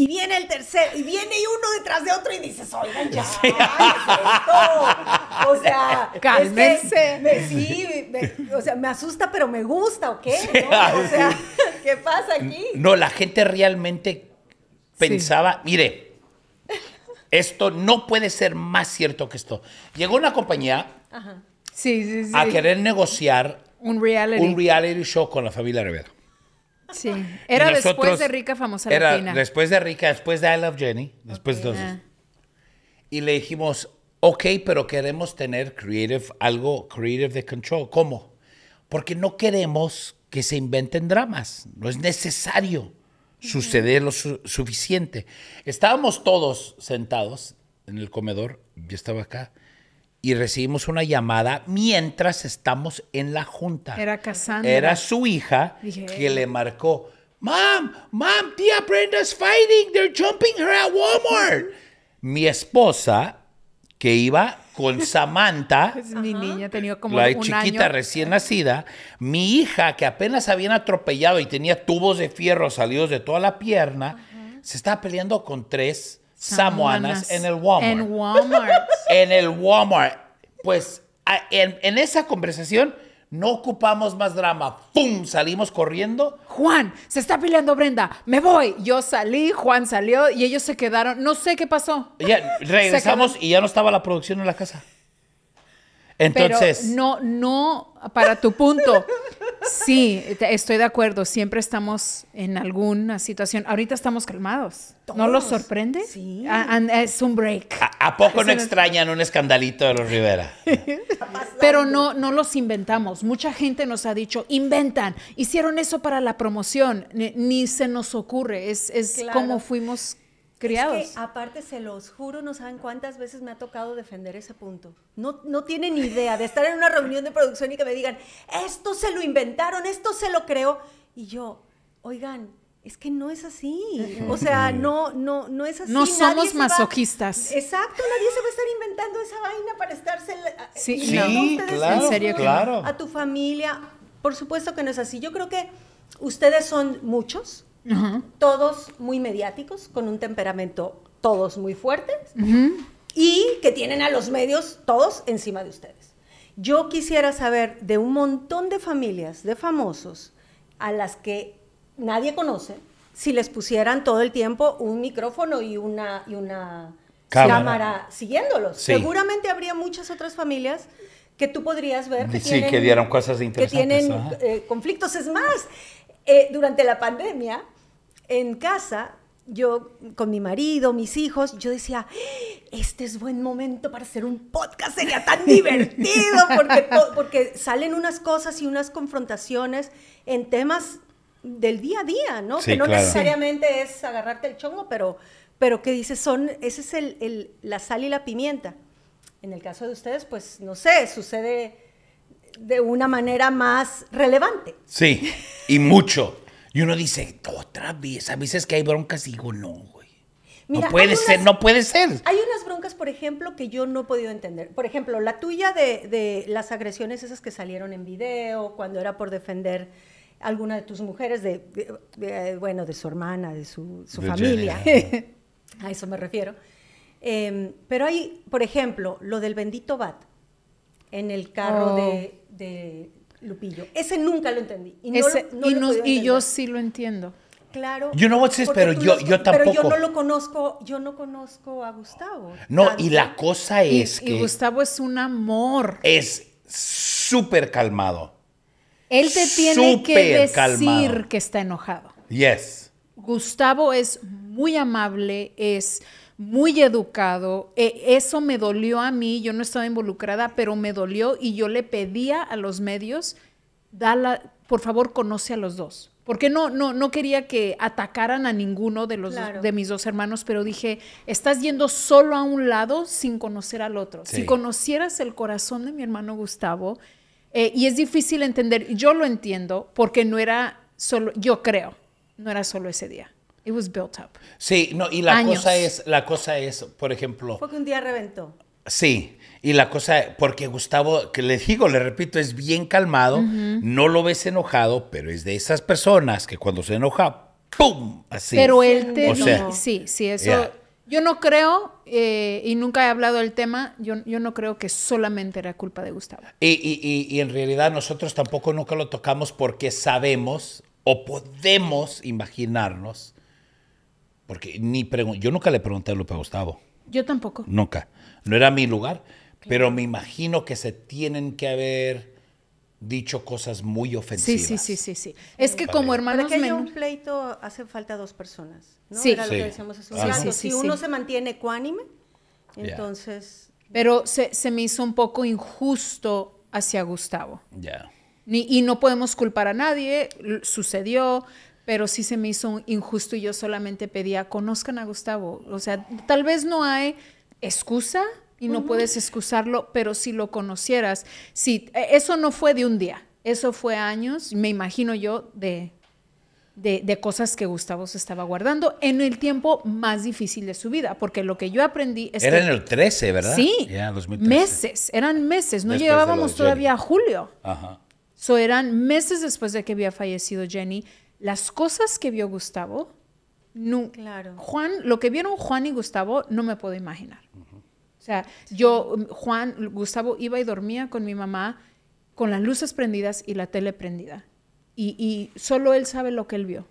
Speaker 1: y viene el tercero, y viene uno detrás de otro y dices, oigan, ya,
Speaker 3: O sea, cálmense.
Speaker 1: sí, o sea, me asusta, pero me gusta, ¿o qué? O sea, ¿qué pasa aquí?
Speaker 2: No, la gente realmente pensaba, mire, esto no puede ser más cierto que esto. Llegó una compañía
Speaker 3: a querer
Speaker 2: negociar
Speaker 3: un reality. un
Speaker 2: reality show con la familia Rivera.
Speaker 3: Sí, era después de Rica Famosa era
Speaker 2: Después de Rica, después de I Love Jenny, después de Y le dijimos, ok, pero queremos tener creative, algo creative de control. ¿Cómo? Porque no queremos que se inventen dramas. No es necesario suceder lo suficiente. Estábamos todos sentados en el comedor, yo estaba acá, y recibimos una llamada mientras estamos en la junta.
Speaker 3: Era Era
Speaker 2: su hija
Speaker 3: que le
Speaker 2: marcó,
Speaker 3: Mom, Mom,
Speaker 2: tía Brenda's fighting, they're jumping her at Walmart. Mi esposa, que iba con Samantha,
Speaker 3: mi niña tenía como la chiquita
Speaker 2: recién nacida, mi hija que apenas habían atropellado y tenía tubos de fierro salidos de toda la pierna, se estaba peleando con tres samoanas en el Walmart. En el Walmart. Pues en, en, esa conversación no
Speaker 3: ocupamos más drama. ¡Pum! Salimos corriendo. Juan, se está peleando Brenda. Me voy. Yo salí, Juan salió y ellos se quedaron. No sé qué pasó.
Speaker 2: Ya, regresamos y ya no estaba la producción en la casa. Entonces. Pero
Speaker 3: no, no, para tu punto. Sí, estoy de acuerdo. Siempre estamos en alguna situación. Ahorita estamos calmados. ¿No los sorprende? Sí. Ah, es un break.
Speaker 2: ¿A, poco no extrañan un escandalito de los Rivera?
Speaker 3: Pero no, no los inventamos. Mucha gente nos ha dicho, inventan, hicieron eso para la promoción. Ni, se nos ocurre. Es, como fuimos es que,
Speaker 1: aparte, se los juro, no saben cuántas veces me ha tocado defender ese punto. No, no tienen idea de estar en una reunión de producción y que me digan, esto se lo inventaron, esto se lo creó. Y yo, oigan, es que no es así. O sea, no, no, no es así. No somos masoquistas. exacto, nadie se va a estar inventando esa vaina para estarse. Eh, sí, claro, claro. A tu familia. Por supuesto que no es así. Yo creo que ustedes son muchos todos muy mediáticos, con un temperamento todos muy fuertes y que tienen a los medios todos encima de ustedes. Yo quisiera saber de un montón de familias, de famosos, a las que nadie conoce, si les pusieran todo el tiempo un micrófono y una, y una cámara. siguiéndolos. Seguramente habría muchas otras familias que tú podrías ver que sí, tienen, que dieron
Speaker 2: cosas interesantes, que tienen
Speaker 1: eh, conflictos. Es más, eh, durante la pandemia, en casa, yo con mi marido, mis hijos, yo decía, ¡Ah! este es buen momento para hacer un podcast, sería tan divertido, porque, porque salen unas cosas y unas confrontaciones en temas del día a día, ¿no? que no necesariamente es agarrarte el chongo, pero, pero que dices, son, ese es el, el, la sal y la pimienta. En el caso de ustedes, pues no sé, sucede de una manera más relevante.
Speaker 2: Sí, y mucho. Y uno dice, otra vez, a veces que hay broncas, y digo, no, güey.
Speaker 1: no puede ser, no puede ser. Hay unas broncas, por ejemplo, que yo no he podido entender. Por ejemplo, la tuya de, las agresiones esas que salieron en video, cuando era por defender alguna de tus mujeres, de, bueno, de su hermana, de su, familia. a eso me refiero. Em, pero hay, por ejemplo, lo del bendito bat en el carro de oh. Lupillo. Ese nunca lo entendí. Y, yo sí lo entiendo. Claro. You know pero yo, yo tampoco. Pero yo no lo conozco, yo no conozco a Gustavo.
Speaker 2: No, y la cosa es que.
Speaker 1: Gustavo es un amor.
Speaker 2: Es súper calmado.
Speaker 3: Él te tiene que decir que está enojado.
Speaker 2: Yes.
Speaker 3: Gustavo es muy amable, es muy educado. E, eso me dolió a mí, yo no estaba involucrada, pero me dolió y yo le pedía a los medios, por favor, conoce a los dos. Porque no, no, no quería que atacaran a ninguno de, los de mis dos hermanos, pero dije, estás yendo solo a un lado sin conocer al otro. Si conocieras el corazón de mi hermano Gustavo, eh, y es difícil entender, yo lo entiendo, porque no era solo, yo creo, no era solo ese día.
Speaker 1: It was built up.
Speaker 2: Sí, no, y la cosa es, la cosa es, por ejemplo.
Speaker 1: Fue que un día reventó.
Speaker 2: Sí, y la cosa, porque Gustavo, que le digo, le repito, es bien calmado,
Speaker 3: no
Speaker 2: lo ves enojado, pero es de esas personas que cuando se enoja, ¡pum! Así. Pero él te... O sea, Sí, sí, eso...
Speaker 3: Yo no creo, eh, y nunca he hablado del tema, yo, yo, no creo que solamente era culpa de Gustavo.
Speaker 2: Y, y, y, y en realidad nosotros tampoco nunca lo tocamos porque sabemos o podemos imaginarnos porque ni yo nunca le pregunté a Lupe Gustavo. Yo tampoco. Nunca. No era mi lugar. Pero me imagino que se tienen que haber dicho cosas muy ofensivas. Sí, sí, sí, sí. Es que como hermanos... que haya un
Speaker 1: pleito hace falta dos personas, ¿no? Sí. Era lo que decíamos hace ah, si uno se mantiene ecuánime, entonces...
Speaker 3: Pero se, me hizo un poco injusto hacia Gustavo. Ya. Y no podemos culpar a nadie, sucedió, pero sí se me hizo injusto y yo solamente pedía, conozcan a Gustavo. O sea, tal vez no hay excusa y no puedes excusarlo, pero si lo conocieras, Sí, eh, eso no fue de un día, eso fue años, me imagino yo, de, de, cosas que Gustavo se estaba guardando en el tiempo más difícil de su vida, porque lo que yo aprendí Era en el
Speaker 2: 13, ¿verdad? Sí, meses,
Speaker 3: eran meses, no llegábamos todavía a julio. Ajá. So, eran meses después de que había fallecido Jenny las cosas que vio Gustavo, no, Juan, lo que vieron Juan y Gustavo no me puedo imaginar. O sea, yo, mm, Juan, Gustavo iba y dormía con mi mamá con las luces prendidas y la tele prendida. Y, solo él sabe lo que él vio.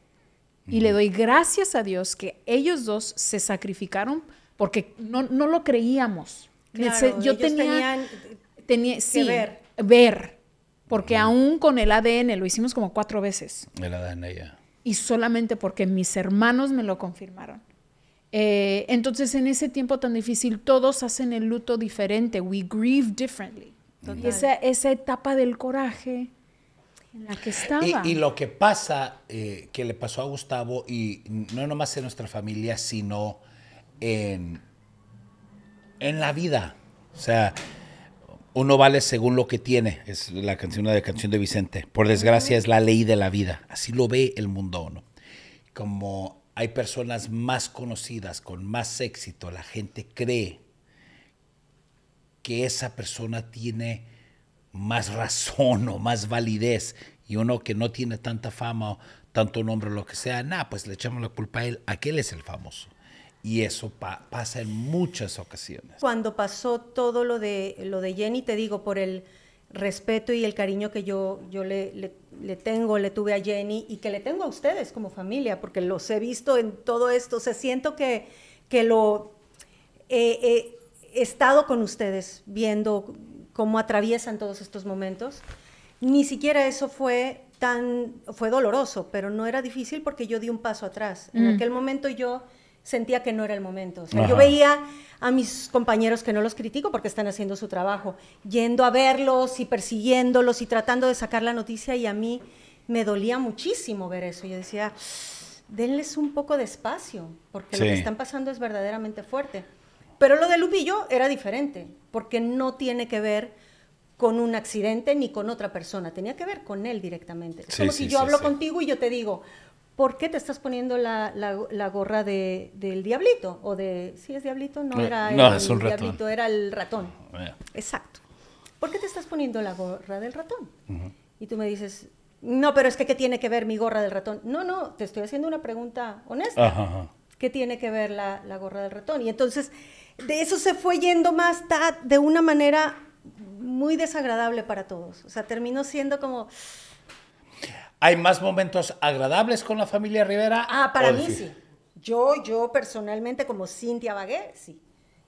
Speaker 3: Y le doy gracias a Dios que ellos dos se sacrificaron porque no, lo creíamos. yo tenía, tenía, que ver porque aún con el ADN lo hicimos como cuatro veces.
Speaker 2: El ADN ya.
Speaker 3: Y solamente porque mis hermanos me lo confirmaron. Eh, entonces, en ese tiempo tan difícil, todos hacen el luto diferente. We grieve differently. Esa, esa etapa del coraje en la que estaba. Y, lo
Speaker 2: que pasa, eh, que le pasó a Gustavo, y no nomás en nuestra familia, sino en, en la vida. O sea, uno vale según lo que tiene, es la canción, una de canción de Vicente. Por desgracia es la ley de la vida, así lo ve el mundo ¿no? Como hay personas más conocidas, con más éxito, la gente cree que esa persona tiene más razón o más validez y uno que no tiene tanta fama o tanto nombre o lo que sea, nada, pues le echamos la culpa a él, aquel es el famoso. Y eso pasa en muchas ocasiones.
Speaker 1: Cuando pasó todo lo de, lo de Jenny, te digo, por el respeto y el cariño que yo, yo le, tengo, le tuve a Jenny y que le tengo a ustedes como familia, porque los he visto en todo esto. Se siento que, que lo he estado con ustedes viendo cómo atraviesan todos estos momentos. Ni siquiera eso fue tan, fue doloroso, pero no era difícil porque yo di un paso atrás. En mm. aquel momento yo sentía que no era el momento. yo veía a mis compañeros, que no los critico porque están haciendo su trabajo, yendo a verlos y persiguiéndolos y tratando de sacar la noticia y a mí me dolía muchísimo ver eso. Yo decía, denles un poco de espacio, porque lo que están pasando es verdaderamente fuerte. Pero lo de Lupillo era diferente, porque no tiene que ver con un accidente ni con otra persona, tenía que ver con él directamente. Es como si yo hablo contigo y yo te digo, ¿por qué te estás poniendo la, gorra del diablito? O de, si es diablito, no eh, era no, el, es un diablito, era el ratón. Oh, Exacto. ¿Por qué te estás poniendo la gorra del ratón? Y tú me dices, no, pero es que ¿qué tiene que ver mi gorra del ratón? No, no, te estoy haciendo una pregunta honesta. ¿Qué tiene que ver la, gorra del ratón? Y entonces, de eso se fue yendo más de una manera muy desagradable para todos. O sea, terminó siendo como
Speaker 2: ¿Hay más momentos agradables con la familia Rivera? Ah, para mí sí.
Speaker 1: Yo, yo personalmente, como Cintia Bagué, sí.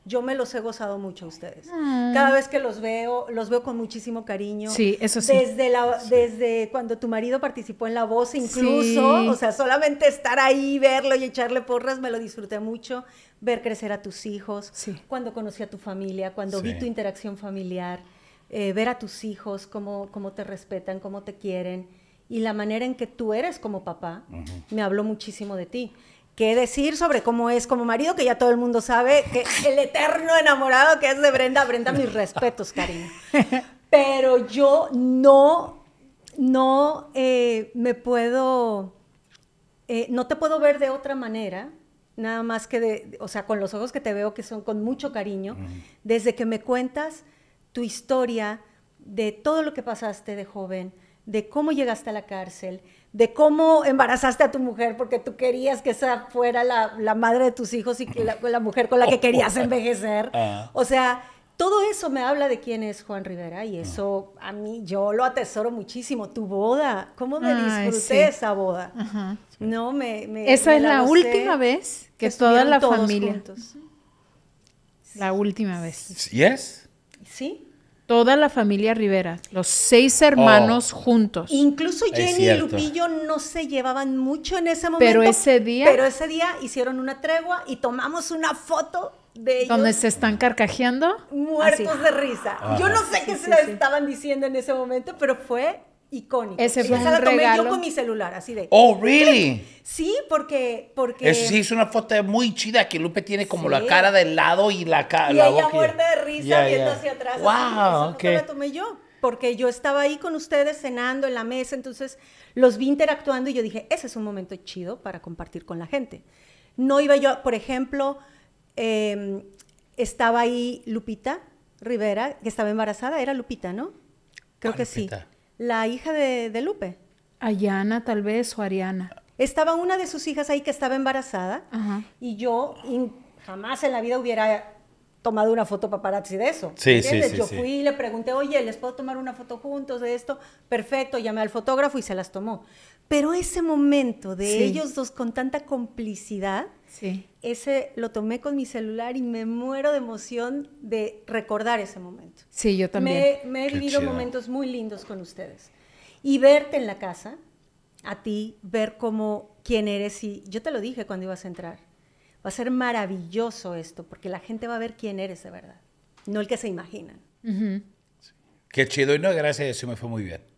Speaker 1: Yo me los he gozado mucho a ustedes. Mm. Cada vez que los veo, los veo con muchísimo cariño. Sí, eso sí. Desde, desde cuando tu marido participó en La Voz, incluso, o sea, solamente estar ahí, verlo y echarle porras, me lo disfruté mucho. Ver crecer a tus hijos, sí. cuando conocí a tu familia, cuando vi tu interacción familiar, eh, ver a tus hijos, cómo te respetan, cómo te quieren y la manera en que tú eres como papá me habló muchísimo de ti. ¿Qué decir sobre cómo es como marido? Que ya todo el mundo sabe que el eterno enamorado que es de Brenda. Brenda, mis respetos, cariño. Pero yo no, no eh, me puedo, eh, no te puedo ver de otra manera nada más que de, o sea, con los ojos que te veo, que son con mucho cariño, desde que me cuentas tu historia de todo lo que pasaste de joven, de cómo llegaste a la cárcel, de cómo embarazaste a tu mujer porque tú querías que esa fuera la, madre de tus hijos y la, mujer con la que querías envejecer. Ah. O sea, todo eso me habla de quién es Juan Rivera y eso ah. a mí yo lo atesoro muchísimo. Tu boda, cómo me disfruté esa boda. No, me, Esa es la, última vez que, toda la familia.
Speaker 3: La última vez. ¿Sí
Speaker 2: es?
Speaker 1: Sí.
Speaker 3: Toda la familia Rivera, los seis oh. hermanos juntos.
Speaker 1: Incluso Jenny y Lupillo no se llevaban mucho en ese momento. Pero ese día. hicieron una tregua y tomamos una foto de ellos. Donde se están
Speaker 3: carcajeando.
Speaker 1: Muertos de risa. Yo no sé qué se estaban diciendo en ese momento, pero fue icónico. Ese fue Esa la tomé yo con mi celular, así de. Oh,
Speaker 2: really?
Speaker 1: Sí, porque. porque... sí,
Speaker 2: es una foto muy chida que Lupe tiene como la cara del lado y la cara. Y ella
Speaker 1: de risa viendo hacia atrás. Wow, la tomé yo. Porque yo estaba ahí con ustedes cenando en la mesa, entonces los vi interactuando y yo dije, ese es un momento chido para compartir con la gente. No iba yo, por ejemplo, em, estaba ahí Lupita Rivera, que estaba embarazada, era Lupita, ¿no? Creo que Lupita. sí la hija de, Lupe. Ayana, tal vez, o Ariana. Estaba una de sus hijas ahí que estaba embarazada y yo jamás en la vida hubiera tomado una foto paparazzi de eso. Sí, sí, sí Yo fui y le pregunté, oye, ¿les puedo tomar una foto juntos de esto? Perfecto, llamé al fotógrafo y se las tomó. Pero ese momento de ellos dos con tanta complicidad, ese lo tomé con mi celular y me muero de emoción de recordar ese momento. Sí, yo también. Me, he vivido momentos muy lindos con ustedes. Y verte en la casa, a ti, ver cómo, quién eres y yo te lo dije cuando ibas a entrar. Va a ser maravilloso esto, porque la gente va a ver quién eres de verdad, no el que se imaginan.
Speaker 2: Qué chido. Y no, gracias, eso me fue muy bien.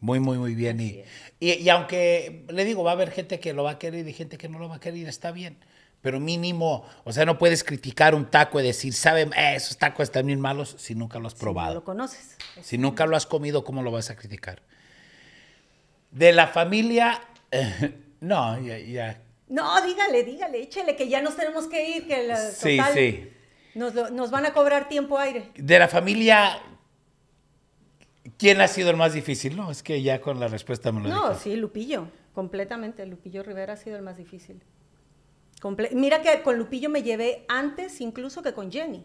Speaker 2: Muy, muy, muy bien. Y, y, aunque le digo, va a haber gente que lo va a querer y gente que no lo va a querer, está bien. Pero mínimo, o sea, no puedes criticar un taco y decir, sabe, eh, esos tacos están bien malos si nunca lo has probado. Si no lo conoces. Si nunca lo has comido, ¿cómo lo vas a criticar? De la familia, no, ya, ya,
Speaker 1: No, dígale, dígale, échale, que ya nos tenemos que ir, que Sí, sí. Nos, nos van a cobrar tiempo aire.
Speaker 2: De la familia ¿Quién ha sido el más difícil? No, es que ya con la respuesta me lo No,
Speaker 1: sí, Lupillo, completamente. Lupillo Rivera ha sido el más difícil. Mira que con Lupillo me llevé antes incluso que con Jenny.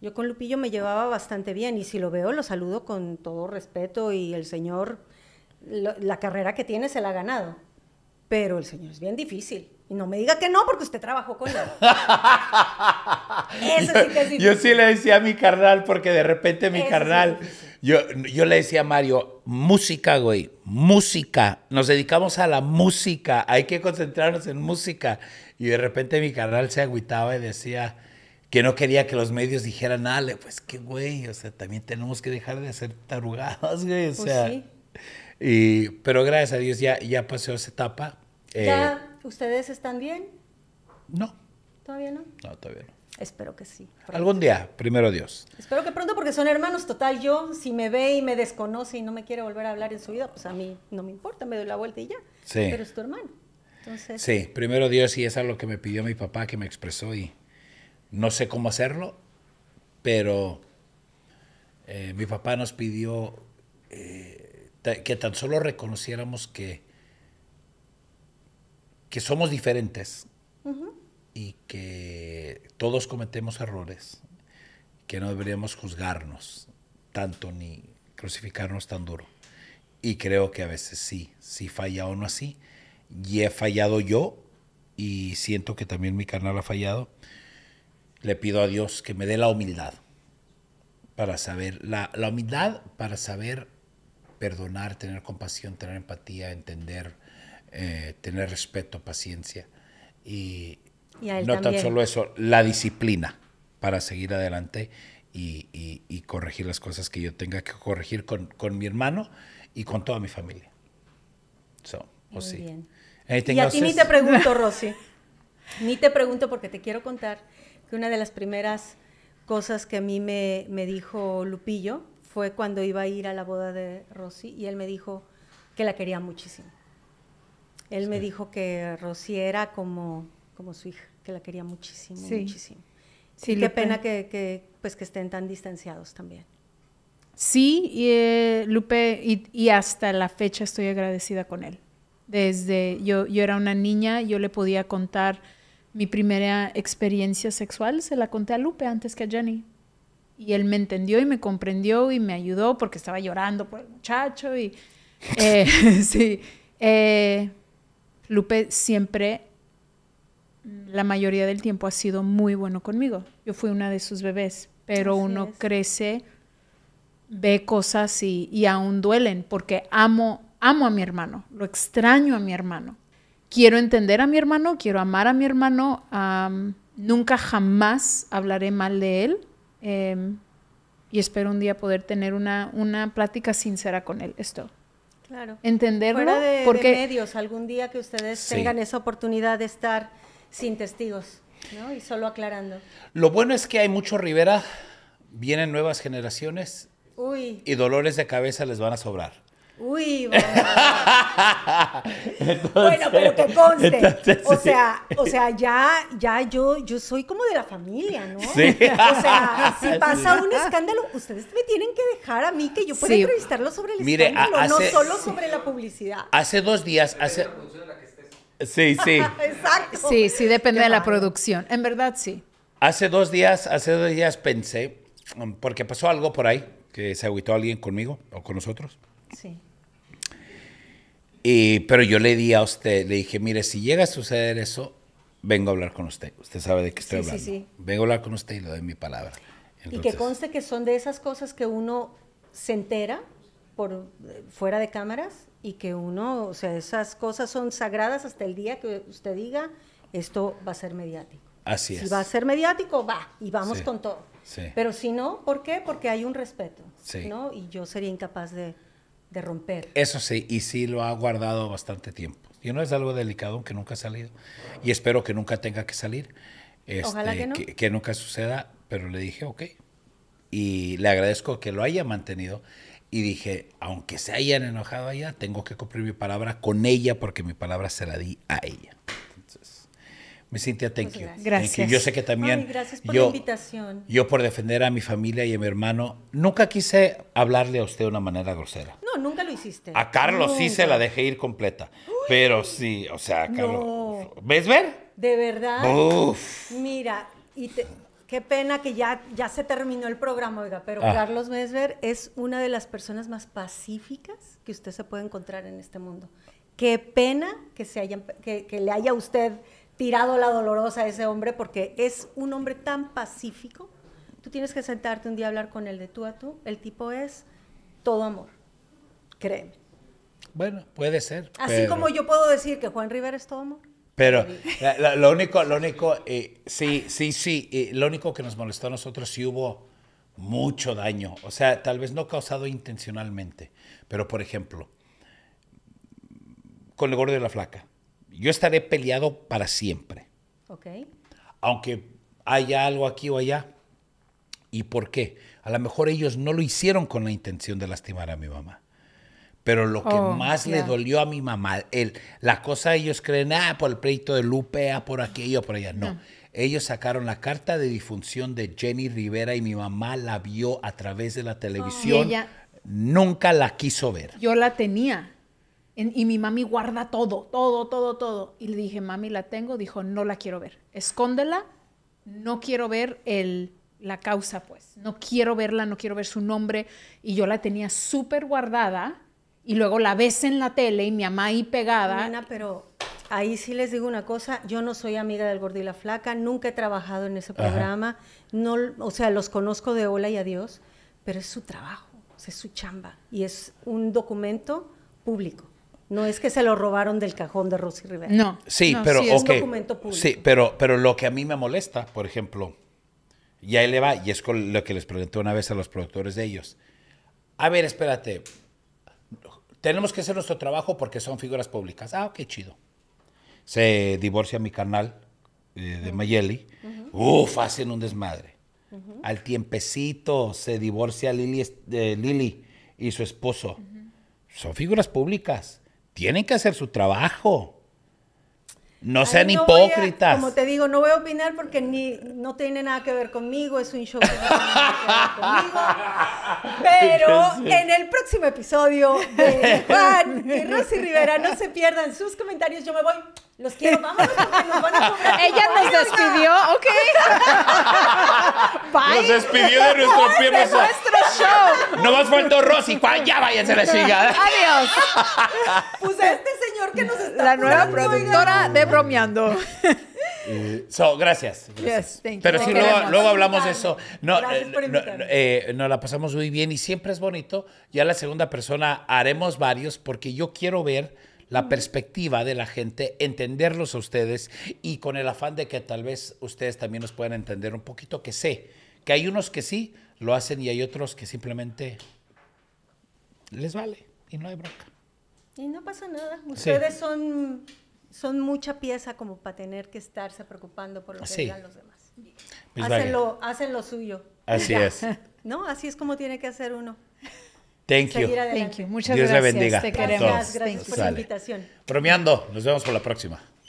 Speaker 1: Yo con Lupillo me llevaba bastante bien y si lo veo lo saludo con todo respeto y el señor, la carrera que tiene se la ha ganado. Pero el señor es bien difícil no me diga que no, porque usted trabajó con él. Eso yo, sí que es Yo sí
Speaker 2: le decía a mi carnal, porque de repente mi carnal. yo, yo le decía a Mario, música, güey, música. Nos dedicamos a la música. Hay que concentrarnos en música. Y de repente mi carnal se agüitaba y decía que no quería que los medios dijeran, Ale, pues qué güey, o sea, también tenemos que dejar de ser tarugados güey. O pues sea, y, pero gracias a Dios ya, ya pasó esa etapa. Ya.
Speaker 1: Eh, ¿Ustedes están bien? No. ¿Todavía no? No, todavía no. Espero que sí.
Speaker 2: Algún día, primero Dios.
Speaker 1: Espero que pronto, porque son hermanos. Total, yo, si me ve y me desconoce y no me quiere volver a hablar en su vida, pues a mí no me importa, me doy la vuelta y ya. Sí. Pero es tu hermano. Sí,
Speaker 2: primero Dios, y es algo que me pidió mi papá, que me expresó, y no sé cómo hacerlo, pero eh, mi papá nos pidió eh, que tan solo reconociéramos que que somos diferentes y que todos cometemos errores, que no deberíamos juzgarnos tanto ni crucificarnos tan duro. Y creo que a veces sí, sí falla no así. Y he fallado yo y siento que también mi carnal ha fallado. Le pido a Dios que me dé la humildad para saber, la humildad para saber perdonar, tener compasión, tener empatía, entender eh, tener respeto, paciencia y, no tan solo eso, la disciplina para seguir adelante y, corregir las cosas que yo tenga que corregir con, mi hermano y con toda mi familia. o sí.
Speaker 1: y a ti ni te pregunto, Rosy. ni te pregunto porque te quiero contar que una de las primeras cosas que a mí me, me dijo Lupillo fue cuando iba a ir a la boda de Rosy y él me dijo que la quería muchísimo. Él me dijo que Rosy era como, como su hija, que la quería muchísimo, sí. muchísimo. Sí, qué pena que, que, pues, que estén tan distanciados también.
Speaker 3: Sí, y, eh, Lupe, y, hasta la fecha estoy agradecida con él. Desde yo, yo era una niña, yo le podía contar mi primera experiencia sexual, se la conté a Lupe antes que a Jenny. Y él me entendió y me comprendió y me ayudó porque estaba llorando por el muchacho y eh, sí. Eh, Lupe siempre, mm, la mayoría del tiempo, ha sido muy bueno conmigo. Yo fui una de sus bebés, pero uno crece, ve cosas y, aún duelen, porque amo, amo a mi hermano, lo extraño a mi hermano. Quiero entender a mi hermano, quiero amar a mi hermano, nunca jamás hablaré mal de él. Em, y espero un día poder tener una, una plática sincera con él. Esto.
Speaker 1: Claro. Entenderlo. de, porque... medios, algún día que ustedes tengan esa oportunidad de estar sin testigos, ¿no? Y solo aclarando.
Speaker 2: Lo bueno es que hay mucho Rivera, vienen nuevas generaciones y dolores de cabeza les van a sobrar.
Speaker 1: Uy, bueno. pero que conste. o sea, o sea, ya, ya yo, yo soy como de la familia, ¿no? O sea,
Speaker 2: si pasa un
Speaker 1: escándalo, ustedes me tienen que dejar a mí que yo pueda entrevistarlo sobre el Mire, escándalo, no solo sobre la publicidad.
Speaker 2: Hace dos días, hace. Sí, sí.
Speaker 1: Sí,
Speaker 3: sí, depende de la producción. En verdad, sí.
Speaker 2: Hace dos días, hace dos días pensé, porque pasó algo por ahí, que se agüitó alguien conmigo o con nosotros. Sí. Y, pero yo le di a usted, le dije, mire, si llega a suceder eso, vengo a hablar con usted. Usted sabe de qué estoy hablando. Sí, sí. Vengo a hablar con usted y le doy mi palabra.
Speaker 1: y que conste que son de esas cosas que uno se entera por eh, fuera de cámaras y que uno, o sea, esas cosas son sagradas hasta el día que usted diga, esto va a ser mediático. Así es. Si va a ser mediático, va, y vamos con todo. Pero si no, ¿por qué? Porque hay un respeto, ¿no? Y yo sería incapaz de de romper.
Speaker 2: Eso sí, y sí lo ha guardado bastante tiempo. Y no es algo delicado, aunque nunca ha salido. Y espero que nunca tenga que salir. Este, que, nunca suceda, pero le dije, ok. Y le agradezco que lo haya mantenido. Y dije, aunque se hayan enojado ya tengo que cumplir mi palabra con ella porque mi palabra se la di a ella. Mi cintia, thank you. Gracias. Yo sé que también. Ay, por yo, por defender a mi familia y a mi hermano, nunca quise hablarle a usted de una manera grosera.
Speaker 1: No, nunca lo hiciste. A Carlos sí se la dejé
Speaker 2: ir completa. Pero sí, o sea, Carlos. ¿Ves
Speaker 1: ver? De verdad. Mira, y Qué pena que ya, ya se terminó el programa, oiga, pero ah. Carlos Mesver es una de las personas más pacíficas que usted se puede encontrar en este mundo. Qué pena que, se haya, que, que le haya usted tirado la dolorosa a ese hombre porque es un hombre tan pacífico. Tú tienes que sentarte un día a hablar con él de tú a tú. El tipo es todo amor. Créeme.
Speaker 2: Bueno, puede ser. Así como
Speaker 1: yo puedo decir que Juan Rivera es todo amor.
Speaker 2: Pero lo único, lo único, eh, sí, sí, sí, eh, lo único que nos molestó a nosotros sí hubo mucho daño. O sea, tal vez no causado intencionalmente. Pero, por ejemplo, con el gordo de la flaca yo estaré peleado para siempre. Aunque haya algo aquí o allá. ¿Y por qué? A lo mejor ellos no lo hicieron con la intención de lastimar a mi mamá. Pero lo que oh, más le dolió a mi mamá, el, la cosa ellos creen, ah, por el pleito de Lupe, ah, por aquello, por allá. No. Ellos sacaron la carta de difunción de Jenny Rivera y mi mamá la vio a través de la oh, televisión. Nunca la quiso ver.
Speaker 3: Yo la tenía y mi mami guarda todo, todo, todo, todo. Y le dije, mami, la tengo. Dijo, no la quiero ver. Escóndela. No quiero ver el, la causa, pues. No quiero verla, no quiero ver su nombre. Y yo la tenía súper guardada. Y
Speaker 1: luego la ves en la tele
Speaker 3: y mi mamá ahí pegada. Nena,
Speaker 1: pero ahí sí les digo una cosa, yo no soy amiga del Gordo la Flaca, nunca he trabajado en ese programa, no, o sea, los conozco de hola y adiós, pero es su trabajo, es su chamba y es un documento público. No es que se lo robaron del cajón de Rosy Rivera. No. Sí, pero sí, es documento público. Sí,
Speaker 2: pero, pero lo que a mí me molesta, por ejemplo, y ahí le va, y es lo que les pregunté una vez a los productores de ellos. A ver, espérate. Tenemos que hacer nuestro trabajo porque son figuras públicas. Ah, qué chido. Se divorcia mi canal eh, de Mayeli. Uf, hacen un desmadre. Al tiempecito se divorcia Lili, eh, Lili y su esposo. Son figuras públicas tienen que hacer su trabajo. No sean hipócritas. como
Speaker 1: te digo, no voy a opinar porque ni, no tiene nada que ver conmigo, es un show que no tiene nada que ver conmigo. Pero en el próximo episodio de Juan y Rosy Rivera, no se pierdan sus comentarios. Yo me voy los quiero, vámonos porque nos van a cobrar. Ella nos despidió, ok. Nos despidió
Speaker 3: de nuestro pie. show. No más faltó Rosy. Ya váyanse la chica. Adiós. Pues a este señor que nos está La nueva productora de Bromeando.
Speaker 2: Eh, so, gracias.
Speaker 3: Pero sí, luego, hablamos de
Speaker 2: eso. Eh, no, no, eh, nos la pasamos muy bien y siempre es bonito. Ya la segunda persona haremos varios porque yo quiero ver la perspectiva de la gente, entenderlos a ustedes y con el afán de que tal vez ustedes también nos puedan entender un poquito, que sé que hay unos que sí lo hacen y hay otros que simplemente les vale y no hay bronca.
Speaker 1: Y no pasa nada, ustedes son, son mucha pieza como para tener que estarse preocupando por lo que digan los demás. Pues hacen, lo, suyo. Así es. ¿No? Así es como tiene que hacer uno. Thank you. Thank you. Muchas gracias. Dios le bendiga. queremos. Gracias, gracias por la invitación.
Speaker 2: Bromeando, nos vemos por la próxima.